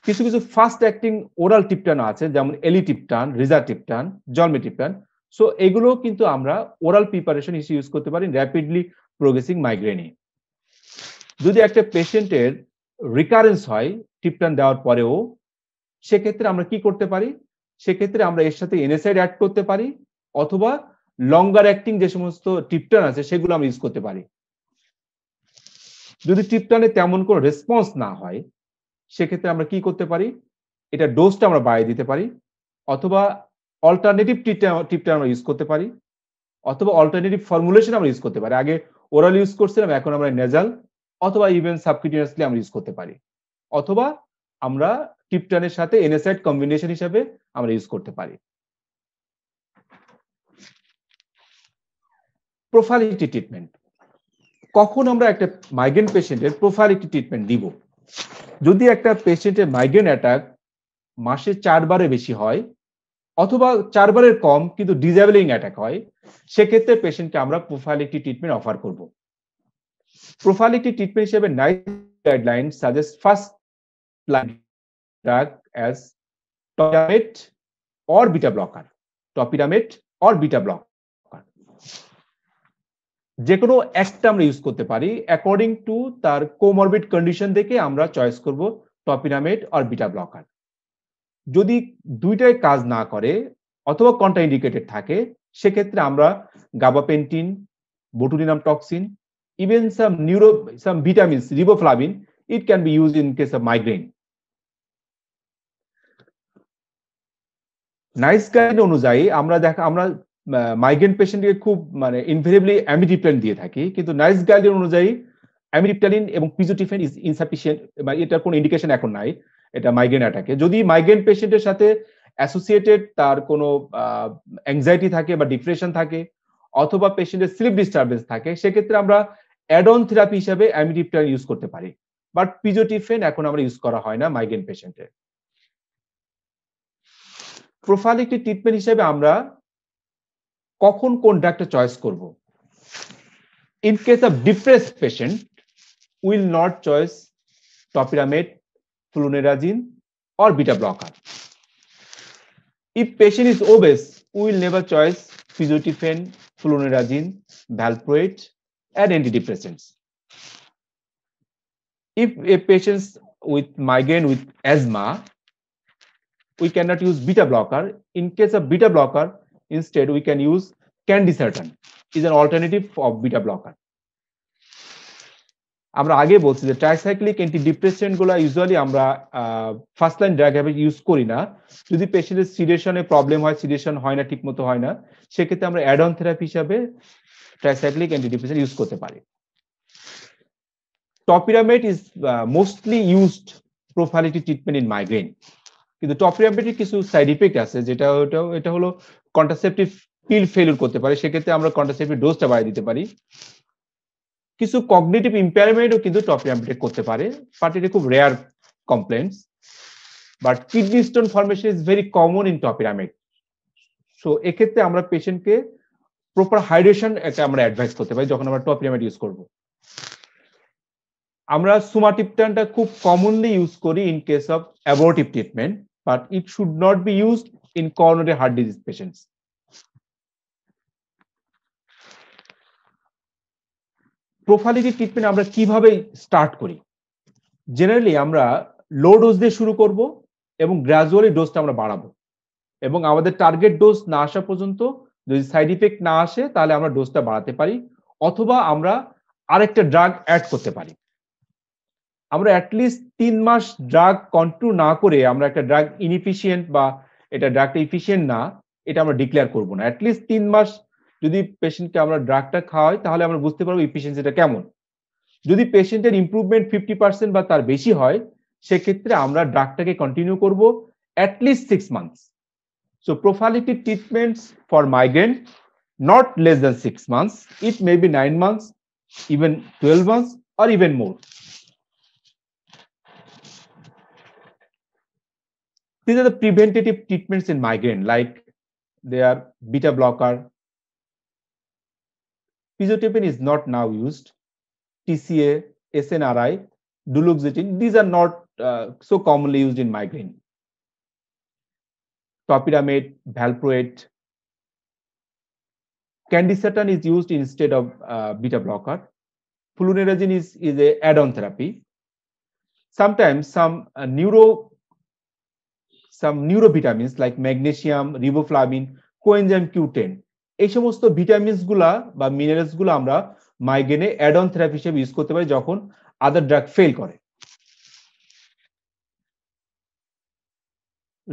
কিছু কিছু ফাস্ট অ্যাক্টিং ওরাল টিপটান আছে যেমন এলিটিপটান রিজাটিপটান জলমেটিপটান সো এগুলো কিন্তু আমরা ওরাল প্রিপারেশন হিসেবে ইউজ করতে পারি র্যাপিডলি প্রোগ্রেসিং মাইগ্রেনে যদি একটা পেশেন্টের রিকারেন্স হয় টিপটান দেওয়ার পরেও সেক্ষেত্রে আমরা কি করতে পারি সেক্ষেত্রে আমরা এর সাথে এনএসআইড অ্যাড করতে পারি অথবা লঙ্গার অ্যাক্টিং যে সমস্ত টিপটান আছে সেগুলো আমরা ইউজ করতে পারি যদি টিপটানে তেমন কোনো রেসপন্স না হয় সেক্ষেত্রে আমরা কি করতে পারি এটা ডোজটা আমরা বাড়িয়ে দিতে পারি অথবা অল্টারনেটিভ টিপটা আমরা ইউজ করতে পারি অথবা অল্টারনেটিভ ফর্মুলেশন আমরা ইউজ করতে পারি আগে ওরাল ইউজ করছিলাম এখন আমরা নেজাল অথবা ইভেন সাবকিউটিনিয়াসলি আমরা ইউজ করতে পারি অথবা আমরা ট্রিপটানের সাথে এনএসাইড কম্বিনেশন হিসাবে আমরা ইউজ করতে পারি প্রোফাইলিটি ট্রিটমেন্ট কখন আমরা একটা মাইগ্রেন পেশেন্টের প্রোফাইলিটি ট্রিটমেন্ট দিব যদি একটা পেশেন্টের মাইগ্রেন অ্যাটাক মাসে চারবারে বেশি হয় অথবা চারবারের কম কিন্তু ডিজেবলিং অ্যাটাক হয় সেক্ষেত্রে পেশেন্টকে আমরা প্রোফাইলিটি ট্রিটমেন্ট অফার করব প্রোফাইলিটি ট্রিটমেন্ট হিসেবে NICE guideline suggest first drug as topiramate or beta blocker. Topiramate or beta blocker. যে কোনো একটা আমরা ইউজ করতে পারি অ্যাকর্ডিং টু তার কোমরবিড কন্ডিশন দেখে আমরা চয়েস করব টপিরামেট আর বিটা ব্লকার যদি দুইটাই কাজ না করে অথবা কন্টা ইন্ডিকেটেড থাকে সেক্ষেত্রে আমরা gabapentin botulinum toxin even some neuro some vitamins riboflavin it can be use in case of migraine NICE guide অনুযায়ী আমরা দেখা আমরা মাইগ্রেন পেশেন্টকে খুব মানে ইনভেরিবলি অ্যামিডিপ্লেন দিয়ে থাকি কিন্তু নাইস গাইড অনুযায়ী অ্যামিডিপ্টালিন এবং পিজোটিফেন ইজ ইনসাফিসিয়েন্ট মানে এটার কোনো ইন্ডিকেশন এখন নাই এটা মাইগ্রেন অ্যাটাকে যদি মাইগ্রেন পেশেন্টের সাথে অ্যাসোসিয়েটেড তার কোনো অ্যাংজাইটি থাকে বা ডিপ্রেশন থাকে অথবা পেশেন্টের স্লিপ ডিস্টারবেন্স থাকে সেক্ষেত্রে আমরা অ্যাডন থেরাপি হিসাবে অ্যামিডিপ্টালিন ইউজ করতে পারি বাট পিজোটিফেন এখন আমরা ইউজ করা হয় না মাইগ্রেন পেশেন্টের প্রোফাইলিকটি ট্রিটমেন্ট হিসেবে আমরা কখন কোন ড্রাগটা চয়েস করব in case of depress patient will not choice topiramate flunarizine or beta blocker if patient is obese we will never choose physiotifen flunarizine valproate and antidepressants if a patient with migraine with asthma we cannot use beta blocker. In case of beta blocker, instead we can use candicertan is an alternative of beta blocker. আমরা আগে বলছি যে tricyclic antidepressant গুলো usually আমরা first line drug হিসেবে use করি না যদি পেশেন্টের সিডেশনে প্রবলেম হয় সিডেশন হয় না ঠিকমতো হয় না সেক্ষেত্রে আমরা অ্যাডন থেরাপি হিসাবে ট্রাইসাইক্লিক অ্যান্টিডিপ্রেসেন্ট ইউজ করতে পারি topiramate is mostly used prophylactic treatment in migraine কিন্তু টপিরাবিটির কিছু সাইড ইফেক্ট আছে যেটা ওটা এটা হলো কন্ট্রাসেপটিভ পিল ফেলিউর করতে পারে সেক্ষেত্রে আমরা কন্ট্রাসেপটিভ ডোজটা বাড়িয়ে দিতে পারি কিছু কগনিটিভ ইম্পেয়ারমেন্টও কিন্তু টপিরাবিটিক করতে পারে বাট এটা খুব rare complaints but kidney stone formation is very common in topiramate so এক্ষেত্রে আমরা পেশেন্টকে প্রপার হাইড্রেশন একটা আমরা অ্যাডভাইস করতে পারি যখন আমরা টপিরামিড ইউজ করব আমরা সুমাটিপটানটা খুব কমনলি ইউজ করি in case of abortive treatment but it should not be used in coronary heart disease patients. Prophylactic treatment আমরা কিভাবে স্টার্ট করি জেনারেলি আমরা লো ডোজ দিয়ে শুরু করব এবং গ্রাজুয়ালি ডোজটা আমরা বাড়াবো এবং আমাদের টার্গেট ডোজ না আসা পর্যন্ত যদি সাইড ইফেক্ট না আসে তাহলে আমরা ডোজটা বাড়াতে পারি অথবা আমরা আরেকটা ড্রাগ অ্যাড করতে পারি আমরা অ্যাটলিস্ট তিন মাস ড্রাগ কন্ট্রো না করে আমরা একটা ড্রাগ ইনএফিসিয়েন্ট বা এটা ড্রাগটা ইফিসিয়েন্ট না এটা আমরা ডিক্লেয়ার করবো না অ্যাটলিস্ট তিন মাস যদি পেশেন্টকে আমরা ড্রাগটা খাওয়াই তাহলে আমরা বুঝতে পারবো ইফিসিয়েন্সিটা কেমন যদি পেশেন্টের ইম্প্রুভমেন্ট ফিফটি পার্সেন্ট বা তার বেশি হয় সেক্ষেত্রে আমরা ড্রাগটাকে কন্টিনিউ করবো at least six months so prophylactic treatments for migraine not less than six months it may be nine months even twelve months or even more These are the preventative treatments in migraine, like they are beta blocker. Pizotipen is not now used. TCA, SNRI, duloxetine, these are not uh, so commonly used in migraine. Topiramate, valproate, candesartan is used instead of uh, beta blocker. Flunarizine is, is a add-on therapy. Sometimes some uh, neuro some neurovitamins like magnesium, riboflavin, coenzyme Q10 এই সমস্ত vitamins গুলা বা minerals গুলো আমরা মাইগ্রেনে add on therapy হিসেবে use করতে পারি যখন আদার ড্রাগ ফেল করে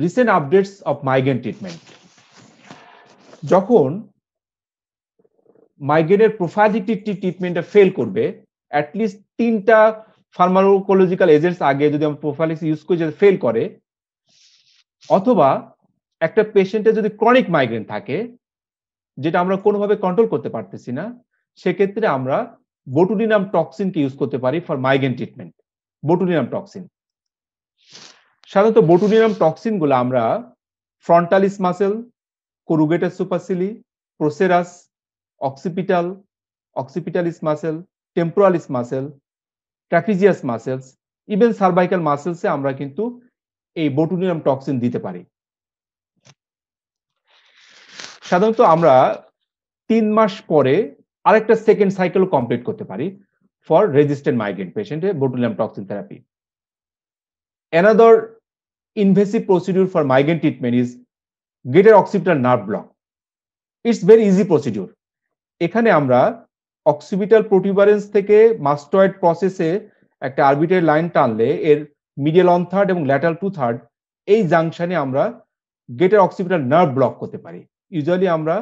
recent updates of migraine treatment যখন মাইগ্রেনের প্রোফাইডিকটি ট্রিটমেন্টটা ফেল করবে অ্যাটলিস্ট তিনটা ফার্মাকোলজিক্যাল এজেন্টস আগে যদি আমরা প্রোফাইলিক্স ইউজ করি ফেল করে অথবা একটা পেশেন্টের যদি ক্রনিক মাইগ্রেন থাকে যেটা আমরা কোনোভাবে কন্ট্রোল করতে পারতেছি না সেক্ষেত্রে আমরা বোটুলিনাম টক্সিনকে ইউজ করতে পারি for migraine treatment botulinum toxin সাধারণত টক্সিন টক্সিনগুলো আমরা frontalis muscle corrugator supercilii procerus occipital occipitalis muscle temporalis muscle trapezius muscles even cervical মাসেলসে আমরা কিন্তু এই বোটুলিনাম টক্সিন দিতে পারি সাধারণত আমরা তিন মাস পরে আরেকটা সেকেন্ড সাইকেল কমপ্লিট করতে পারি ফর রেজিস্টেন্ট মাইগ্রেন পেশেন্টে botulinum toxin therapy another invasive procedure for migraine treatment is greater occipital nerve block it's very easy procedure এখানে আমরা অক্সিপিটাল প্রোটিভারেন্স থেকে মাস্টয়েড প্রসেসে একটা আরবিটারি লাইন টানলে এর মিডিয়াল অন থার্ড এবং ল্যাটাল টু থার্ড এই জাংশনে আমরা গেটের অক্সিপিটাল নার্ভ ব্লক করতে পারি ইউজুয়ালি আমরা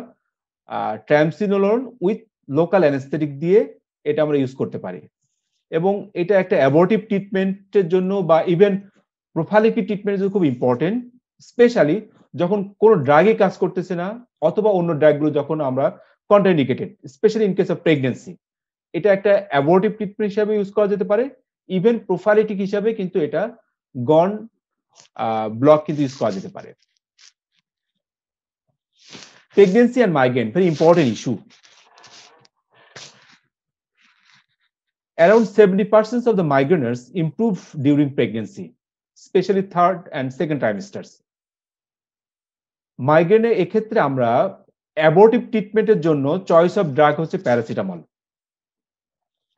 ট্র্যামসিনোলন উইথ লোকাল অ্যানেস্থেটিক দিয়ে এটা আমরা ইউজ করতে পারি এবং এটা একটা অ্যাবর্টিভ ট্রিটমেন্টের জন্য বা ইভেন প্রোফালিপি ট্রিটমেন্টের জন্য খুব ইম্পর্টেন্ট স্পেশালি যখন কোনো ড্রাগে কাজ করতেছে না অথবা অন্য ড্রাগগুলো যখন আমরা contraindicated specially in case of pregnancy এটা একটা অ্যাবর্টিভ ট্রিটমেন্ট হিসাবে ইউজ করা যেতে পারে ইভেন প্রোফাইলেটিক হিসাবে কিন্তু এটা গন ব্লক কিন্তু ইউজ করা যেতে পারে pregnancy and migraine very important issue seventy percent of the migraineurs improve during pregnancy specially third and second trimesters. মাইগ্রেনে এক্ষেত্রে আমরা অ্যাবোটিভ ট্রিটমেন্টের জন্য চয়েস অফ ড্রাগ হচ্ছে প্যারাসিটামল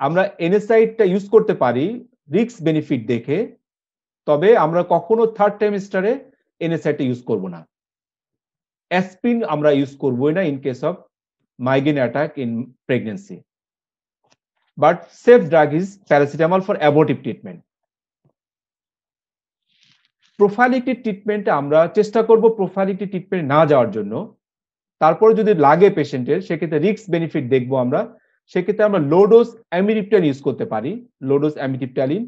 আমরা এনএসআইডটা ইউজ করতে পারি রিক্স বেনিফিট দেখে তবে আমরা কখনো থার্ড টেমিস্টারে এনএসআইটা ইউজ করব না অ্যাসপিন আমরা ইউজ করবই না in case of migraine attack in pregnancy but safe drug is paracetamol for abortive treatment prophylactic ট্রিটমেন্টে আমরা চেষ্টা করব প্রোফাইলিকটি ট্রিটমেন্ট না যাওয়ার জন্য তারপরে যদি লাগে পেশেন্টের সেক্ষেত্রে রিক্স বেনিফিট দেখবো আমরা সেক্ষেত্রে আমরা লোডোস ডোজ ইউজ করতে পারি low dose dose amitriptyline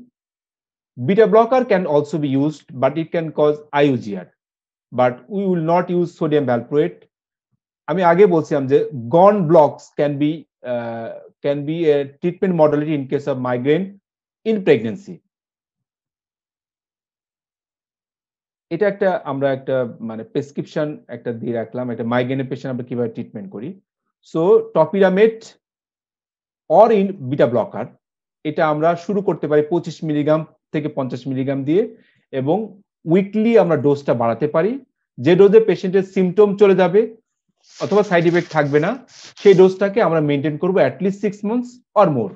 beta blocker can also be used but it can cause IUGR but we will not use sodium valproate আমি আগে বলছিলাম যে GON blocks can be can be a treatment modality in case of migraine in pregnancy এটা একটা আমরা একটা মানে prescription একটা দিয়ে রাখলাম একটা মাইগ্রেনের পেশেন্ট আমরা কিভাবে ট্রিটমেন্ট করি so topiramate or in beta blocker এটা আমরা শুরু করতে পারি পঁচিশ মিলিগ্রাম থেকে পঞ্চাশ মিলিগ্রাম দিয়ে এবং উইকলি আমরা ডোজটা বাড়াতে পারি যে ডোজে পেশেন্টের সিমটম চলে যাবে অথবা সাইড ইফেক্ট থাকবে না সেই ডোজটাকে আমরা মেনটেন করবো at least six months or more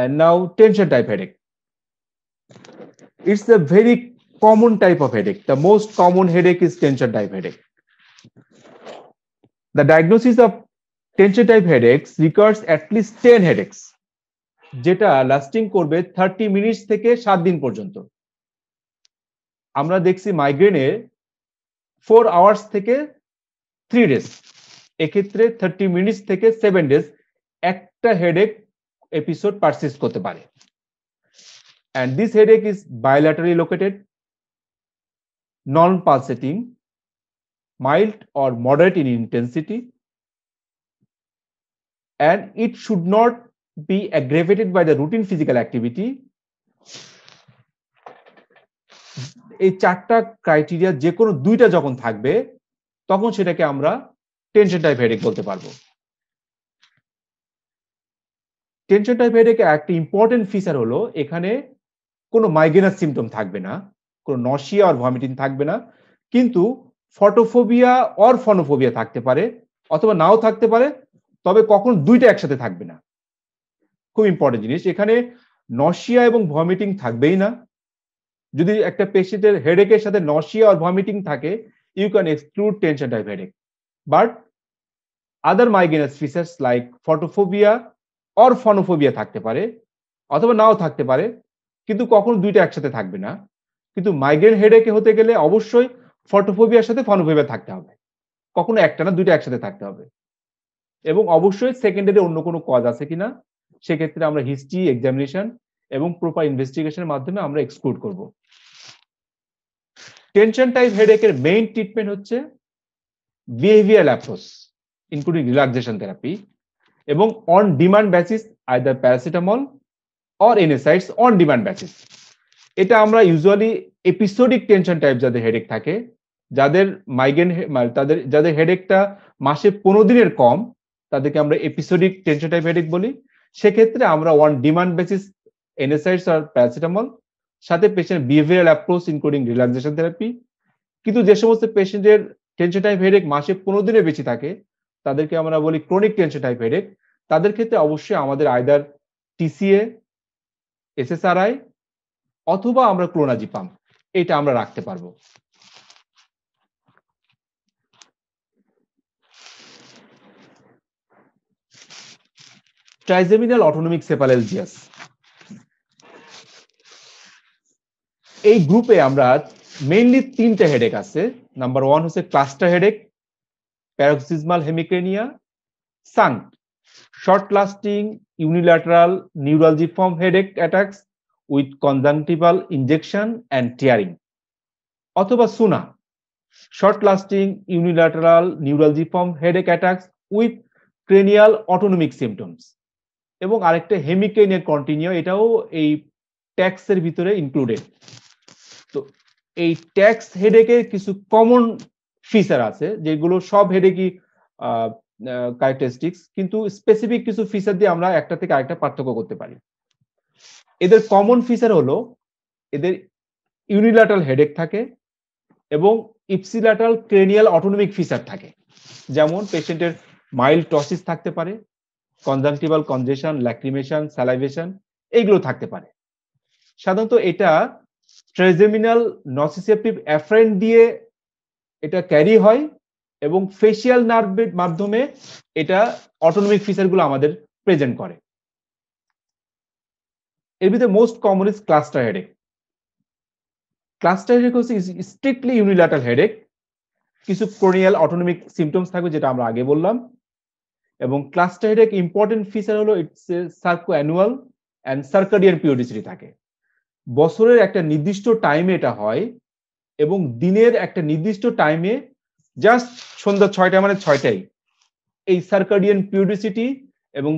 And now tension type headache. It's a very common type of headache. The most common headache is tension type headache. The diagnosis of tension type headaches requires at least 10 headaches. যেটা lasting করবে thirty minutes থেকে সাত দিন পর্যন্ত আমরা দেখছি মাইগ্রেনে 4 hours থেকে 3 days এক্ষেত্রে 30 মিনিটস থেকে 7 ডেজ একটা হেডেক এপিসোড পারসিস্ট করতে পারে and this headache is bilaterally located non-pulsating, mild or moderate in intensity, and it should not be aggravated by the routine physical activity এই চারটা ক্রাইটেরিয়া যে কোনো দুইটা যখন থাকবে তখন সেটাকে আমরা টেনশন টাইপ হেডেক বলতে পারবো টেনশন টাইপ হেডেকে একটা ইম্পর্টেন্ট ফিচার হলো এখানে কোনো মাইগ্রেনাস সিমটম থাকবে না কোনো নশিয়া আর ভমিটিং থাকবে না কিন্তু ফটোফোবিয়া অর ফনোফোবিয়া থাকতে পারে অথবা নাও থাকতে পারে তবে কখন দুইটা একসাথে থাকবে না খুব ইম্পর্টেন্ট জিনিস এখানে নশিয়া এবং ভমিটিং থাকবেই না যদি একটা পেশেন্টের হেডেকের সাথে নশিয়া আর ভমিটিং থাকে you can exclude tension type headache but other migrainous features like photophobia or phonophobia থাকতে পারে অথবা নাও থাকতে পারে কিন্তু কখনো দুইটা একসাথে থাকবে না কিন্তু মাইগ্রেন হেডেক হতে গেলে অবশ্যই ফটোফোবিয়ার সাথে ফনোফোবিয়া থাকতে হবে কখনো একটা না দুইটা একসাথে থাকতে হবে এবং অবশ্যই সেকেন্ডারি অন্য কোনো কজ আছে কিনা সেক্ষেত্রে আমরা হিস্ট্রি এক্সামিনেশন এবং প্রপার ইনভেস্টিগেশনের মাধ্যমে আমরা এক্সক্লুড করব টেনশন টাইপ হেডেকের মেইন ট্রিটমেন্ট হচ্ছে behaviour approach including relaxation therapy এবং on demand basis either paracetamol or NSAIDs on demand basis এটা আমরা ইউজুয়ালি এপিসোডিক টেনশন টাইপ যাদের হেডেক থাকে যাদের মাইগ্রেন তাদের যাদের হেডেকটা মাসে পনেরো দিনের কম তাদেরকে আমরা এপিসোডিক টেনশন টাইপ হেডেক বলি সেক্ষেত্রে আমরা ওয়ান ডিমান্ড বেসিস এনএসাইডস আর প্যারাসিটামল সাথে patient behaviour approach including relaxation therapy কিন্তু যে সমস্ত পেশেন্টের টেনশন টাইপ হেডেক মাসে পনেরো দিনে বেশি থাকে তাদেরকে আমরা বলি ক্রনিক টেনশন টাইপ হেডেক তাদের ক্ষেত্রে অবশ্যই আমাদের আয়দার টিসিএ এসএসআরআই অথবা আমরা ক্লোনাজি পাম্প এটা আমরা রাখতে পারবো ট্রাইজেমিনাল অটোনমিক সেপালেলজিয়াস এই গ্রুপে আমরা মেইনলি তিনটা হেডেক আছে নাম্বার ওয়ান হচ্ছে cluster headache paroxysmal hemicrania SUNCT short lasting unilateral neuralgiform headache attacks with conjunctival injection and tearing অথবা SUNA short lasting unilateral form headache attacks with cranial autonomic symptoms এবং আরেকটা হেমিক্রেনিয়ার continue এটাও এই ট্যাক্সের ভিতরে included তো এই ট্যাক্স হেডেকের কিছু কমন ফিচার আছে যেগুলো সব হেডেকই ক্যারেক্টারিস্টিক্স কিন্তু স্পেসিফিক কিছু ফিচার দিয়ে আমরা একটা থেকে আরেকটা পার্থক্য করতে পারি এদের কমন ফিচার হলো এদের ইউনিলাটাল হেডেক থাকে এবং ইপসিলাটাল ক্রেনিয়াল অটোনমিক ফিচার থাকে যেমন পেশেন্টের মাইল্ড টসিস থাকতে পারে কনজাংটিভাল কনজেশন ল্যাক্রিমেশন স্যালাইভেশন এইগুলো থাকতে পারে সাধারণত এটা ট্রেজেমিনাল নসিসেপটিভ অ্যাফ্রেন্ট দিয়ে এটা ক্যারি হয় এবং ফেসিয়াল নার্ভের মাধ্যমে এটা অটোনমিক ফিচারগুলো আমাদের প্রেজেন্ট করে এর ভিতরে most common is cluster headache cluster headache হচ্ছে স্ট্রিক্টলি ইউনিলাটাল হেডেক কিছু ক্রোনিয়াল অটোনমিক সিমটমস থাকবে যেটা আমরা আগে বললাম এবং ক্লাস্টার হেডেক ইম্পর্টেন্ট ফিচার হলো it's circannual and circadian periodicity থাকে বছরের একটা নির্দিষ্ট টাইমে এটা হয় এবং দিনের একটা নির্দিষ্ট টাইমে জাস্ট সন্ধ্যা ছয়টা মানে ছয়টাই এই সার্কাডিয়ান পিউরিসিটি এবং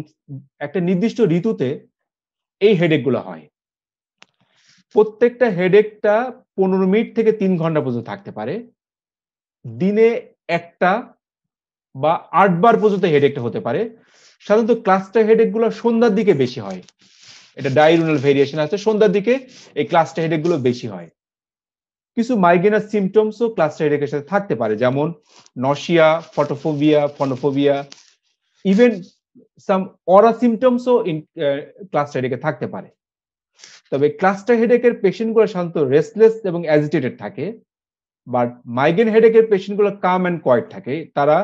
একটা নির্দিষ্ট ঋতুতে এই হেডেকগুলো হয় প্রত্যেকটা হেডেকটা পনেরো মিনিট থেকে তিন ঘন্টা পর্যন্ত থাকতে পারে দিনে একটা বা আটবার পর্যন্ত হেডেকটা হতে পারে সাধারণত ক্লাস্টার হেডেকগুলো সন্ধ্যার দিকে বেশি হয় এটা ডায়রোনাল ভেরিয়েশন আছে সন্ধ্যার দিকে এই ক্লাস্টার হেডেকগুলো বেশি হয় কিছু মাইগ্রেনের সিমটমসও ক্লাস্টার হেডেকের সাথে থাকতে পারে যেমন nausea photophobia phonophobia even some aura সিমটমসও ইন ক্লাস্টার হেডেকে থাকতে পারে তবে ক্লাস্টার হেডেকের পেশেন্টগুলো সাধারণত রেস্টলেস এবং অ্যাজিটেটেড থাকে বাট মাইগ্রেন হেডেকের পেশেন্টগুলো কাম অ্যান্ড কোয়েট থাকে তারা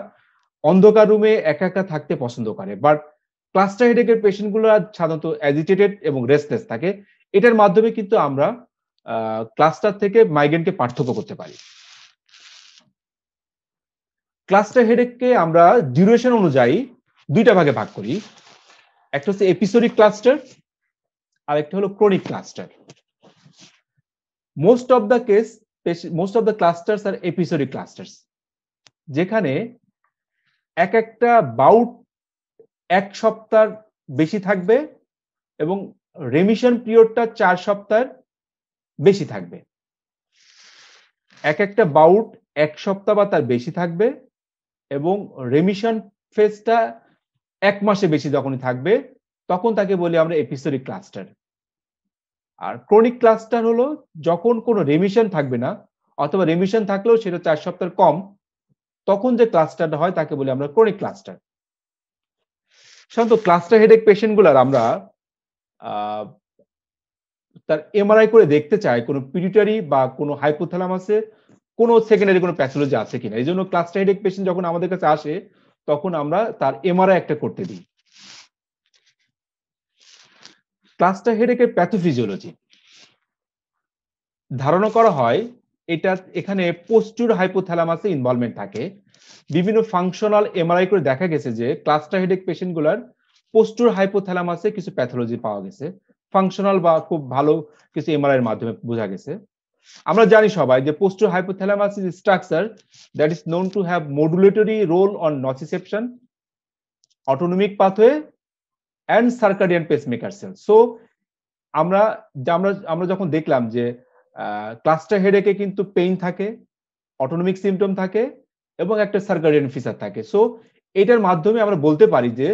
অন্ধকার রুমে একা একা থাকতে পছন্দ করে বাট ক্লাস্টার হেডেকের পেশেন্টগুলো সাধারণত অ্যাজিটেটেড এবং রেস্টলেস থাকে এটার মাধ্যমে কিন্তু আমরা ক্লাস্টার থেকে মাইগ্রেনকে পার্থক্য করতে পারি ক্লাস্টার হেডেককে আমরা ডিউরেশন অনুযায়ী দুইটা ভাগে ভাগ করি একটা হচ্ছে এপিসোডিক ক্লাস্টার আর একটা হলো chronic cluster most of the case most of the clusters are episodic clusters যেখানে এক একটা বাউট এক সপ্তাহ বেশি থাকবে এবং রেমিশন পিরিয়ডটা চার সপ্তাহ বেশি থাকবে এক একটা বাউট এক সপ্তাহ বা তার বেশি থাকবে এবং রেমিশন ফেজটা এক মাসে বেশি যখনই থাকবে তখন তাকে বলি আমরা এপিসোডিক ক্লাস্টার আর ক্রনিক ক্লাস্টার হলো যখন কোনো রেমিশন থাকবে না অথবা রেমিশন থাকলেও সেটা চার সপ্তাহ কম তখন যে ক্লাস্টারটা হয় তাকে বলি আমরা ক্রনিক ক্লাস্টার সাধারণত ক্লাস্টার হেডেক গুলার আমরা তার এমআরআই করে দেখতে চাই কোনো পিডিটারি বা কোনো আছে কোনো সেকেন্ডারি কোনো প্যাথোলজি আছে কিনা এই জন্য ক্লাস্টার হেডেক পেশেন্ট যখন আমাদের কাছে আসে তখন আমরা তার এমআরআই একটা করতে দিই ক্লাস্টার হেডেকের প্যাথোফিজিওলজি ধারণা করা হয় এটা এখানে পোস্টুর হাইপোথ্যালামাসে ইনভলভমেন্ট থাকে বিভিন্ন ফাংশনাল এমআরআই করে দেখা গেছে যে ক্লাস্টার হেডেক গুলার পোস্টুর হাইপোথ্যালামাসে কিছু প্যাথোলজি পাওয়া গেছে ফাংশনাল বা খুব ভালো কিছু এমআরআই এর মাধ্যমে বোঝা গেছে আমরা জানি সবাই যে posterior hypothalamus is structure that is known to have modulatory role on nociception autonomic pathway and circadian pacemaker cell so আমরা আমরা আমরা যখন দেখলাম যে ক্লাস্টার হেডেকে কিন্তু পেইন থাকে অটোনমিক সিমটম থাকে এবং একটা সার্কাডিয়ান ফিচার থাকে সো এটার মাধ্যমে আমরা বলতে পারি যে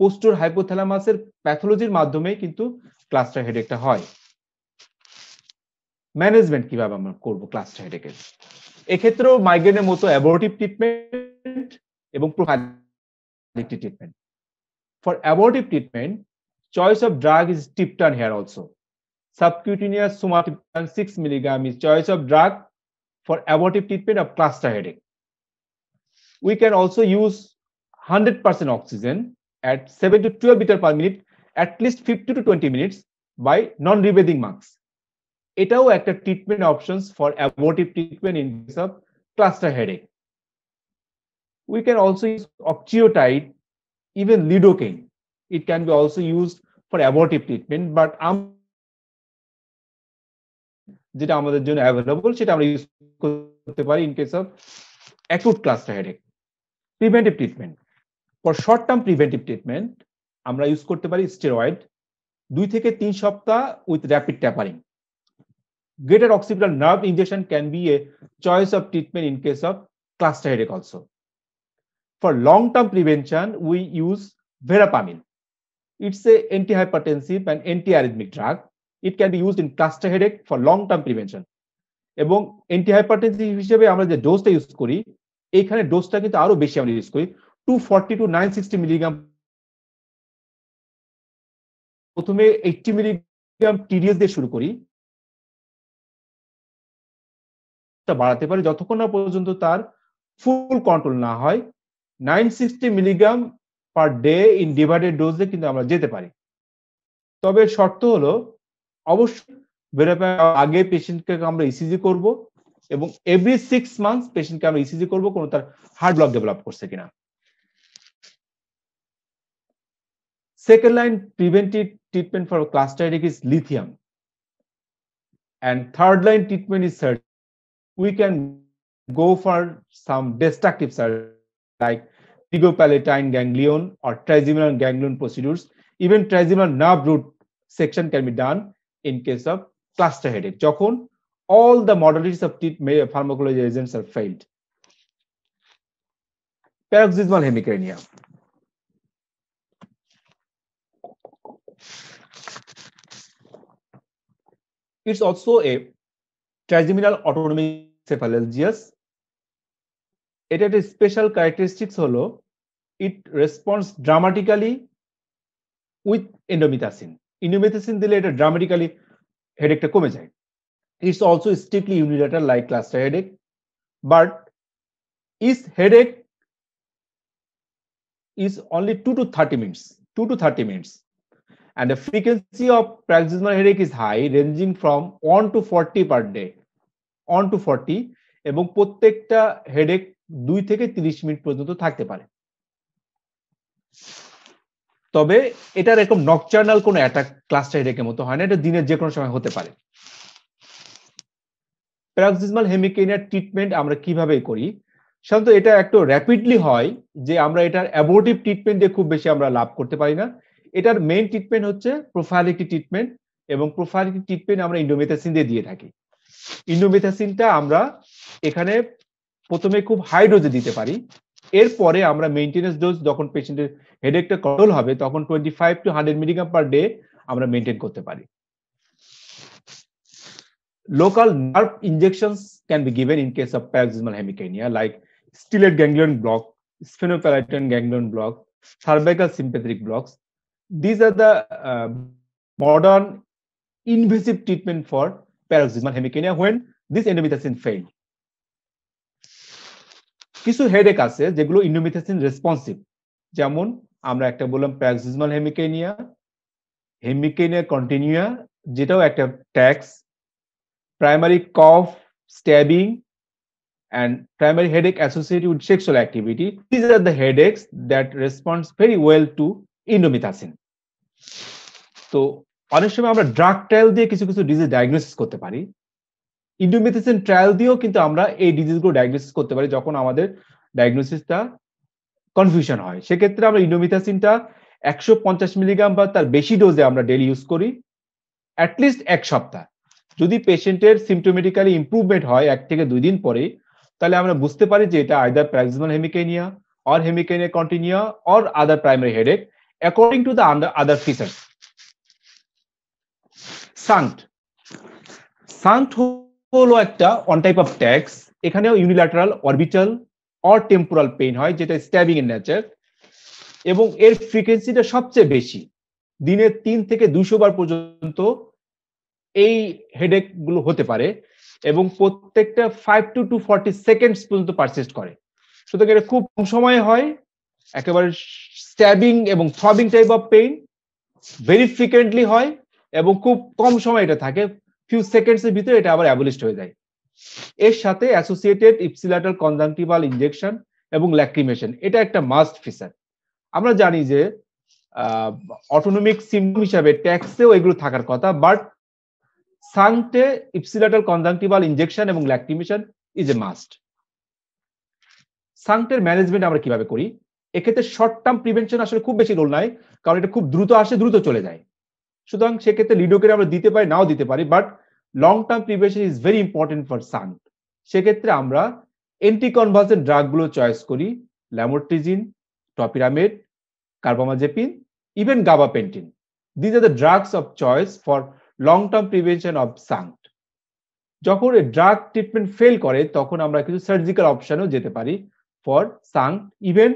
পোস্টোর হাইপোথ্যালামাসের প্যাথোলজির মাধ্যমে কিন্তু ক্লাস্টার হেডেকটা হয় ম্যানেজমেন্ট কিভাবে আমরা করব ক্লাস হেডেকে এক্ষেত্রেও মাইগ্রেনের মতো অ্যাবোর্টিভ ট্রিটমেন্ট এবং prophylactic treatment for abortive treatment choice of drug is tiptan here also. Subcutaneous somatiptan 6 milligram is choice of drug for abortive treatment of cluster headache. We can also use 100% oxygen at 7 to 12 liter per minute, at least 50 to 20 minutes by non-rebreathing monks. এটাও একটা treatment options for abortive treatment in case of cluster headache we can also use octreotide, even lidocaine. It can be also used for treatment but um যেটা আমাদের জন্য available সেটা আমরা use করতে পারি in case of acute cluster headache preventive treatment for short term preventive treatment আমরা use করতে পারি স্টেরয়েড দুই থেকে তিন সপ্তাহ with rapid tapering greater occipital nerve injection can be a choice of treatment in case of cluster headache also. For long-term prevention, we use verapamil. It's an antihypertensive and antiarrhythmic drug. It can be used in cluster headache for long-term prevention. এবং antihypertensive হিসেবে আমরা যে ডোজটা use করি এখানে ডোজটা কিন্তু আরো বেশি আমরা ইউজ করি two forty to nine sixty milligram প্রথমে 80 মিলিগ্রাম টিডিএস দিয়ে শুরু করি বাড়াতে পারি যতক্ষণ না পর্যন্ত তার ফুল কন্ট্রোল না হয় nine sixty milligram per day in divided ডোজে কিন্তু আমরা যেতে পারি তবে শর্ত হলো অবশ্যই বেরোপে আগে পেশেন্টকে আমরা ইসিজি e করব এবং এভরি সিক্স মান্থস পেশেন্টকে আমরা ইসিজি e করব কোনো তার হার্ট ব্লক ডেভেলপ করছে কিনা second line preventive treatment for cluster headache is lithium and third line treatment is surgery we can go for some destructive surgery like trigopallatine ganglion or trigeminal ganglion procedures. Even trigeminal nerve root section can be done in case of cluster headache. Jokhon, all the modalities of treatment pharmacology agents are failed. Paroxysmal hemicrania. It's also a trigeminal autonomic cephalalgias এটা একটা special characteristics হলো it response dramatically with indomethacin indomethacin দিলে এটা dramatically হেডেকটা কমে যায় it's also strictly unilateral like cluster headache but is headache is only two to thirty minutes two to thirty minutes and the frequency of paroxysmal headache is high ranging from one to 40 per day on to forty এবং প্রত্যেকটা headache দুই থেকে তিরিশ minute পর্যন্ত থাকতে পারে তবে এটার এরকম নকচার্নাল কোনো অ্যাটাক ক্লাস্টার হেডেকের মতো হয় না এটা দিনের যে কোনো সময় হতে পারে প্যারাক্সিজমাল হেমিকেনিয়ার ট্রিটমেন্ট আমরা কিভাবে করি সাধারণত এটা একটু র্যাপিডলি হয় যে আমরা এটার অ্যাবোর্টিভ ট্রিটমেন্ট দিয়ে খুব বেশি আমরা লাভ করতে পারি না এটার মেইন ট্রিটমেন্ট হচ্ছে প্রোফাইলিটি ট্রিটমেন্ট এবং প্রোফাইলিটি ট্রিটমেন্ট আমরা ইন্ডোমেথাসিন দিয়ে দিয়ে থাকি ইন্ডোমেথাসিনটা আমরা এখানে প্রথমে খুব হাই ডোজে দিতে পারি এরপরে আমরা মেনটেন্স ডোজ যখন পেশেন্টের হেডেকটা কন্ট্রোল হবে তখন twenty five to hundred milligram per day আমরা মেনটেন করতে পারি local nerve injection can be given in case of paroxysmal hemicrania like stellate ganglion block sphenopalatine ganglion block cervical sympathetic block these are the modern invasive treatment for paroxysmal hemicania when this endomethacin failed. কিছু headache আছে যেগুলো ইন্ডোমিথেসিন responsive যেমন আমরা একটা বললাম প্যাক্সিজমাল হেমিকেনিয়া হেমিকেনিয়া continua যেটাও একটা TACs primary cough stabbing and primary headache associated with sexual activity these are the headaches that response very well to indomethacin তো অনেক সময় আমরা ড্রাগ ট্রায়াল দিয়ে কিছু কিছু ডিজিজ ডায়াগনোসিস করতে পারি ইন্ডোমেথিসিন ট্রায়াল দিয়েও কিন্তু আমরা এই ডিজিজগুলো ডায়াগনোসিস করতে পারি যখন আমাদের ডায়াগনোসিসটা কনফিউশন হয় সেক্ষেত্রে আমরা ইন্ডোমিথাসিনটা একশো পঞ্চাশ মিলিগ্রাম বা তার বেশি ডোজে আমরা ডেলি ইউজ করি অ্যাটলিস্ট এক সপ্তাহ যদি পেশেন্টের সিমটোমেটিক্যালি ইম্প্রুভমেন্ট হয় এক থেকে দুই দিন পরে তাহলে আমরা বুঝতে পারি যে এটা either paroxysmal hemicrania or hemicrania continua or other primary headache according to the other features SUNCT SUNCT হলো একটা অন টাইপ অফ ট্যাক্স এখানেও unilateral orbital or temporal pain হয় যেটা স্ট্যাবিং এর নেচার এবং এর ফ্রিকোয়েন্সিটা সবচেয়ে বেশি দিনে তিন থেকে দুশো বার পর্যন্ত এই হেডেক গুলো হতে পারে এবং প্রত্যেকটা five to to forty seconds পর্যন্ত পারসিস্ট করে সুতরাং এটা খুব কম সময়ে হয় একেবারে স্ট্যাবিং এবং throbbing type of pain very frequently হয় এবং খুব কম সময় এটা থাকে ফিউ সেকেন্ডস এর ভিতরে এটা আবার অ্যাবলিস্ট হয়ে যায় এর সাথে অ্যাসোসিয়েটেড ইপসিলাটাল কনজাংটিভাল ইনজেকশন এবং ল্যাক্রিমেশন এটা একটা মাস্ট ফিচার আমরা জানি যে অটোনমিক সিম্পটম হিসাবে ট্যাক্সেও এগুলো থাকার কথা বাট সাংটে ইপসিলাটাল কনজাংটিভাল ইনজেকশন এবং ল্যাক্রিমেশন ইজ এ মাস্ট সাংটের ম্যানেজমেন্ট আমরা কিভাবে করি এক্ষেত্রে শর্ট টার্ম প্রিভেনশন আসলে খুব বেশি রোল নাই কারণ এটা খুব দ্রুত আসে দ্রুত চলে যায় সুতরাং সেক্ষেত্রে লিডোকে আমরা দিতে পারি নাও দিতে পারি but long term prevention is very important for SUNCT সেক্ষেত্রে আমরা এন্টি কনভার্সেন্ট ড্রাগগুলো চয়েস করি lamotrigine topiramate carbamazepine even gabapentin these are the drugs of choice for long term prevention of SUNCT যখন ড্রাগ ট্রিটমেন্ট ফেল করে তখন আমরা কিছু surgical অপশানেও যেতে পারি for SUNCT even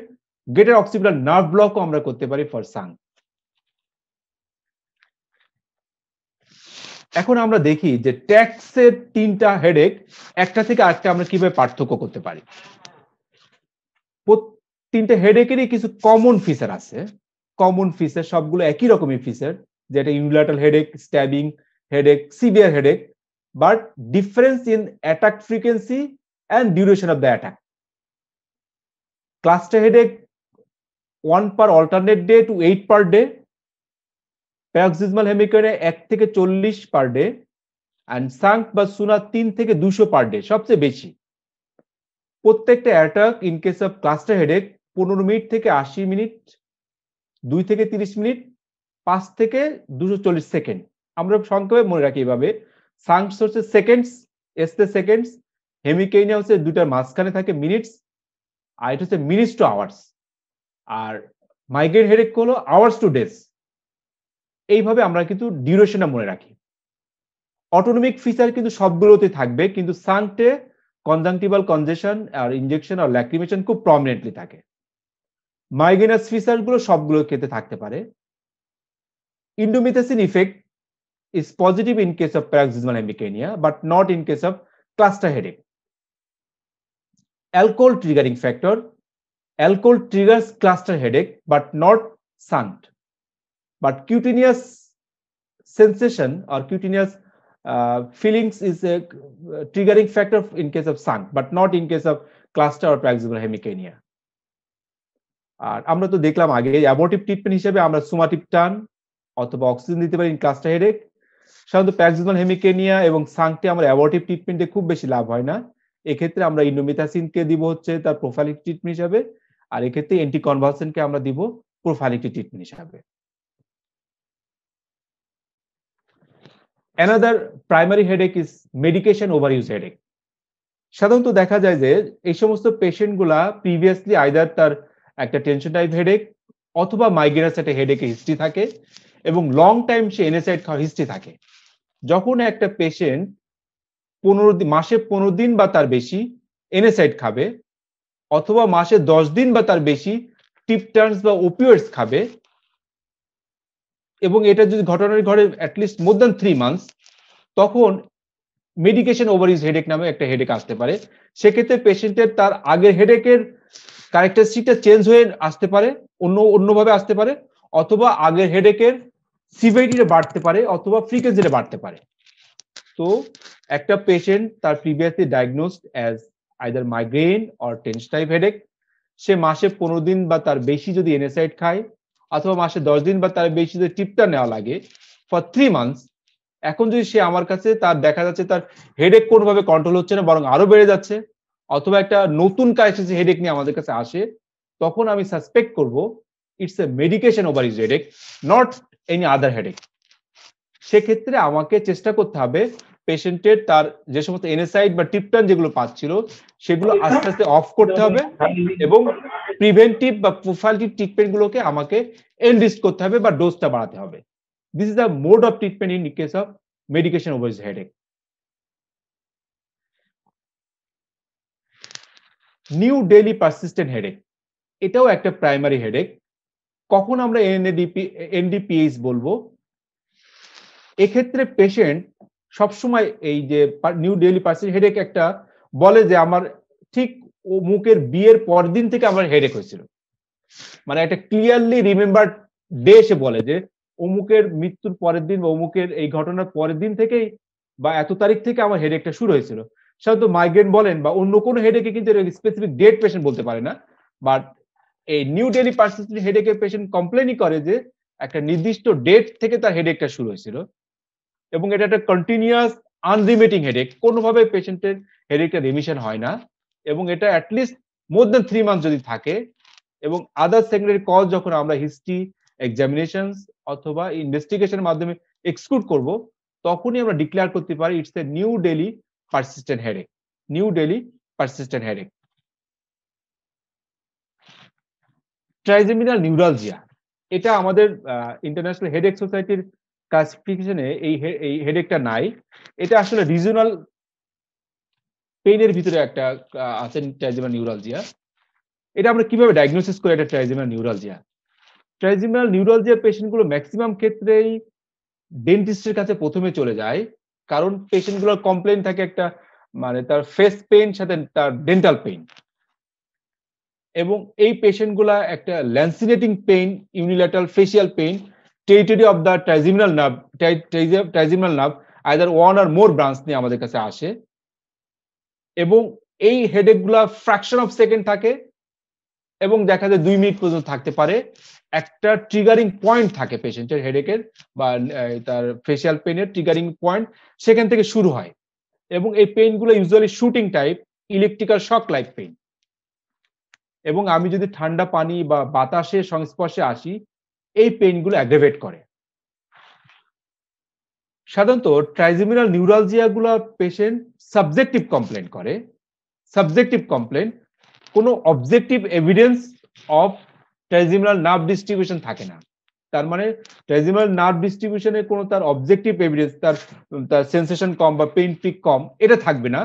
greater occipital nerve ব্লকও আমরা করতে পারি ফর সাং এখন আমরা দেখি যে ট্যাক্সের তিনটা হেডেক একটা থেকে আরেকটা আমরা কিভাবে পার্থক্য করতে পারি তিনটে হেডেকেরই কিছু কমন ফিচার আছে কমন ফিচার সবগুলো একই রকমই ফিচার যেটা unilateral headache stabbing headache severe headache but difference in attack frequency and duration of the attack cluster headache one per alternate day to eight per day paroxysmal hemicrania এক থেকে চল্লিশ per day and sunk বা সুনা তিন থেকে দুশো per day সবচেয়ে বেশি প্রত্যেকটা attack in case of cluster headache পনেরো মিনিট থেকে আশি মিনিট দুই থেকে তিরিশ মিনিট পাঁচ থেকে দুশো চল্লিশ সেকেন্ড আমরা সংক্ষেপে মনে রাখি এভাবে সাংস হচ্ছে সেকেন্ডস এসতে সেকেন্ডস হেমিকেনিয়া হচ্ছে দুটার মাঝখানে থাকে মিনিটস আর এটা হচ্ছে মিনিটস টু আওয়ার্স আর মাইগ্রেন হেডেক হলো আওয়ার্স টু ডেজ এইভাবে আমরা কিন্তু ডিউরেশনটা মনে রাখি অটোনমিক ফিচার কিন্তু সবগুলোতে থাকবে কিন্তু সানটে কনজাংটিভাল কনজেশন আর ইনজেকশন আর ল্যাক্রিমেশন খুব প্রমিনেন্টলি থাকে মাইগ্রেনাস ফিচারগুলো সবগুলো ক্ষেত্রে থাকতে পারে indomethacin effect is positive in case of paroxysmal hemicrania but not in case of cluster headache alcohol triggering factor alcohol triggers cluster headache but not SUNCT But cutaneous sensation or cutaneous uh, feelings is a uh, triggering factor in case of sun, but not in case of cluster or paroxysmal hemicania আর আমরা তো দেখলাম আগে অ্যাবোটিভ treatment হিসেবে আমরা সুমাটিভ টান অথবা oxygen দিতে পারি ক্লাস্টার হেডেক সাধারণত প্যাক্সিমাল হেমিকেনিয়া এবং সাংটে আমরা অ্যাবোটিভ ট্রিটমেন্টে খুব বেশি লাভ হয় না এক্ষেত্রে আমরা ইন্ডোমিথাসিনকে দিব হচ্ছে তার প্রোফাইলিক ট্রিটমেন্ট হিসাবে আর এক্ষেত্রে অ্যান্টিকনভার্সেন্টকে আমরা দিব প্রোফাইলিক ট্রিটমেন্ট হিসাবে another primary headache is medication overuse headache সাধারণত দেখা যায় যে এই সমস্ত পেশেন্টগুলা প্রিভিয়াসলি আইদার তার একটা টেনশন টাইপ হেডেক অথবা মাইগ্রেনাস একটা হেডেকে হিস্ট্রি থাকে এবং লং টাইম সে এনএসআইড খাওয়ার হিস্ট্রি থাকে যখন একটা পেশেন্ট পনেরো মাসে পনেরো দিন বা তার বেশি এনএসআইড খাবে অথবা মাসে দশ দিন বা তার বেশি টিপটার্স বা ওপিওয়েডস খাবে এবং এটা যদি ঘটনার ঘরে at least more than three months তখন মেডিকেশন ওভার ইজ হেডেক নামে একটা হেডেক আসতে পারে সেক্ষেত্রে পেশেন্টের তার আগের হেডেকের ক্যারেক্টারিস্টিকটা চেঞ্জ হয়ে আসতে পারে অন্য অন্যভাবে আসতে পারে অথবা আগের হেডেকের সিভিয়ারিটিটা বাড়তে পারে অথবা ফ্রিকোয়েন্সিটা বাড়তে পারে তো একটা পেশেন্ট তার previously diagnosed as either migraine or tension type headache সে মাসে পনেরো দিন বা তার বেশি যদি এনএসাইড খায় অথবা মাসে দশ দিন বা তার বেশি টিপটা নেওয়া লাগে ফর থ্রি মান্থস এখন যদি সে আমার কাছে তার দেখা যাচ্ছে তার হেডেক কোনোভাবে কন্ট্রোল হচ্ছে না বরং আরো বেড়ে যাচ্ছে অথবা একটা নতুন ক্রাইসিস হেডেক নিয়ে আমাদের কাছে আসে তখন আমি সাসপেক্ট করব it's a medication overuse headache not any other headache সেক্ষেত্রে আমাকে চেষ্টা করতে হবে পেশেন্টের তার যে সমস্ত এনএসআইড বা টিপটান যেগুলো পাচ্ছিল সেগুলো আস্তে আস্তে অফ করতে হবে এবং প্রিভেন্টিভ বা প্রোফাইলটিভ ট্রিটমেন্ট গুলোকে আমাকে এনলিস্ট করতে হবে বা ডোজটা বাড়াতে হবে this is the mode of treatment in case of medication overuse headache new daily persistent headache এটাও একটা প্রাইমারি হেডেক কখন আমরা এনএডিপি এনডিপিএইচ বলবো এক্ষেত্রে পেশেন্ট সবসময় এই যে নিউ ডেইলি পার্সেন্ট হেডেক একটা বলে যে আমার ঠিক ও মুখের বিয়ের পরদিন থেকে আমার হেডেক হয়েছিল মানে একটা ক্লিয়ারলি রিমেম্বার ডে সে বলে যে অমুকের মৃত্যুর পরের দিন বা অমুকের এই ঘটনার পরের দিন থেকেই বা এত তারিখ থেকে আমার হেডেকটা শুরু হয়েছিল সাধারণত মাইগ্রেন বলেন বা অন্য কোনো হেডেকে কিন্তু স্পেসিফিক ডেট পেশেন্ট বলতে পারে না বাট এই নিউ ডেলি পার্সেন্ট হেডেকের পেশেন্ট কমপ্লেনই করে যে একটা নির্দিষ্ট ডেট থেকে তার হেডেকটা শুরু হয়েছিল এবং এটা একটা কন্টিনিউয়াস আনলিমিটিং হেডেক কোনোভাবে পেশেন্টের হেডেকটা রেমিশন হয় না এবং এটা at least more than three month যদি থাকে এবং আদার সেকেন্ডারি কজ যখন আমরা হিস্ট্রি এক্সামিনেশন অথবা ইনভেস্টিগেশনের মাধ্যমে এক্সক্লুড করব তখনই আমরা ডিক্লেয়ার করতে পারি it's a new daily persistent headache new daily persistent headache trigeminal neuralgia এটা আমাদের ইন্টারন্যাশনাল হেডেক সোসাইটির ক্লাসিফিকেশনে এই এই হেডেকটা নাই এটা আসলে রিজনাল পেইনের ভিতরে একটা আছে ট্রাইজিমাল নিউরালজিয়া এটা আমরা কিভাবে ডায়াগনোসিস করি একটা ট্রাইজিমাল নিউরালজিয়া ট্রাইজিমাল নিউরালজিয়া পেশেন্টগুলো ম্যাক্সিমাম ক্ষেত্রেই ডেন্টিস্টের কাছে প্রথমে চলে যায় কারণ পেশেন্টগুলোর কমপ্লেন থাকে একটা মানে তার ফেস পেইন সাথে তার ডেন্টাল পেইন এবং এই পেশেন্টগুলা একটা lancinating pain unilateral facial pain territory of the trigeminal nerve trigeminal nerve either one or more branch নিয়ে আমাদের কাছে আসে এবং এই গুলা ফ্র্যাকশন অফ সেকেন্ড থাকে এবং দেখা যায় দুই মিনিট পর্যন্ত থাকতে পারে একটা ট্রিগারিং পয়েন্ট থাকে পেশেন্টের হেডেকের বা তার ফেসিয়াল পেনের ট্রিগারিং পয়েন্ট সেখান থেকে শুরু হয় এবং এই পেইনগুলো usually shooting type electrical shock like pain এবং আমি যদি ঠান্ডা পানি বা বাতাসের সংস্পর্শে আসি এই পেইনগুলো অ্যাগ্রেভেট করে সাধারণত ট্রাইজেমিনাল নিউরালজিয়াগুলো পেশেন্ট সাবজেক্টিভ কমপ্লেন করে সাবজেক্টিভ কমপ্লেন কোনো objective evidence of trigeminal nerve distribution থাকে না তার মানে ট্রাইজিমিনাল নার্ভ ডিস্ট্রিবিউশনে কোনো তার অবজেক্টিভ এভিডেন্স তার তার সেন্সেশন কম বা পেইন পিক কম এটা থাকবে না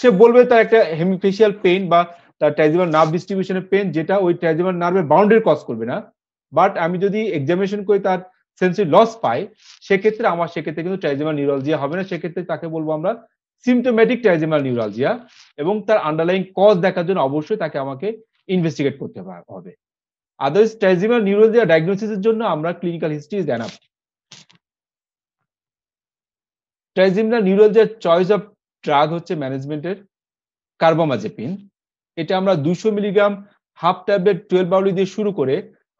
সে বলবে তার একটা হেমিফেশিয়াল পেইন বা তার ট্রাইজিমাল নার্ভ ডিস্ট্রিবিউশনের পেন যেটা ওই ট্রাইজিমাল নার্ভের বাউন্ডারি কজ করবে না বাট আমি যদি এক্সামিনেশন করে তার সেন্সরি লস পাই সেক্ষেত্রে আমার সেক্ষেত্রে কিন্তু ট্রাইজেমাল নিউরালজিয়া হবে না সেক্ষেত্রে তাকে বলবো আমরা সিমটোমেটিক ট্রাইজেমাল নিউরালজিয়া এবং তার আন্ডারলাইং কজ দেখার জন্য অবশ্যই তাকে আমাকে ইনভেস্টিগেট করতে হবে আদার্স ট্রাইজেমাল নিউরালজিয়া ডায়াগনোসিসের জন্য আমরা ক্লিনিক্যাল হিস্ট্রি দেন অ্যানাপ ট্রাইজেমিনাল চয়েস অফ ড্রাগ হচ্ছে ম্যানেজমেন্টের কার্বামাজেপিন এটা আমরা দুশো মিলিগ্রাম হাফ ট্যাবলেট টুয়েলভ বাউলি দিয়ে শুরু করে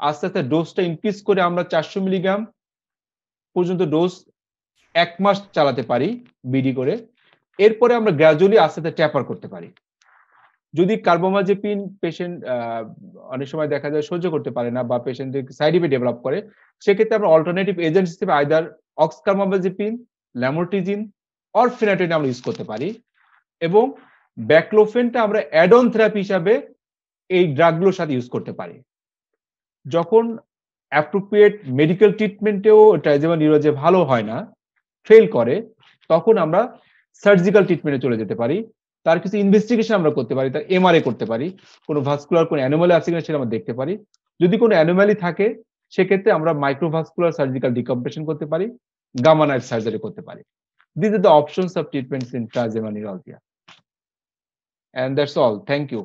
আস্তে আস্তে ডোজটা ইনক্রিজ করে আমরা চারশো মিলিগ্রাম পর্যন্ত ডোজ এক মাস চালাতে পারি বিডি করে এরপরে আমরা গ্রাজুয়ালি আস্তে আস্তে ট্যাপার করতে পারি যদি কার্বোমাজেপিন পেশেন্ট অনেক সময় দেখা যায় সহ্য করতে পারে না বা পেশেন্টদের সাইড ইফেক্ট ডেভেলপ করে সেক্ষেত্রে আমরা অল্টারনেটিভ এজেন্ট হিসেবে either oxcarbazepine lamotrigine or phenytoin আমরা ইউজ করতে পারি এবং ব্যাকলোফেনটা আমরা অ্যাড অন থেরাপি হিসাবে এই ড্রাগগুলোর সাথে ইউজ করতে পারি যখন অ্যাপ্রোপ্রিয়েট মেডিকেল ট্রিটমেন্টেও ট্রাইজেমা নিউরোজে ভালো হয় না ফেল করে তখন আমরা সার্জিক্যাল ট্রিটমেন্টে চলে যেতে পারি তার কিছু ইনভেস্টিগেশন আমরা করতে পারি তার এমআরআই করতে পারি কোনো ভাস্কুলার কোনো অ্যানোমালি আছে কিনা সেটা আমরা দেখতে পারি যদি কোনো অ্যানোমালি থাকে সেক্ষেত্রে আমরা মাইক্রোভাস্কুলার সার্জিক্যাল ডিকম্প্রেশন করতে পারি গামা সার্জারি করতে পারি this is the options of treatments in trigeminal neuralgia and that's all thank you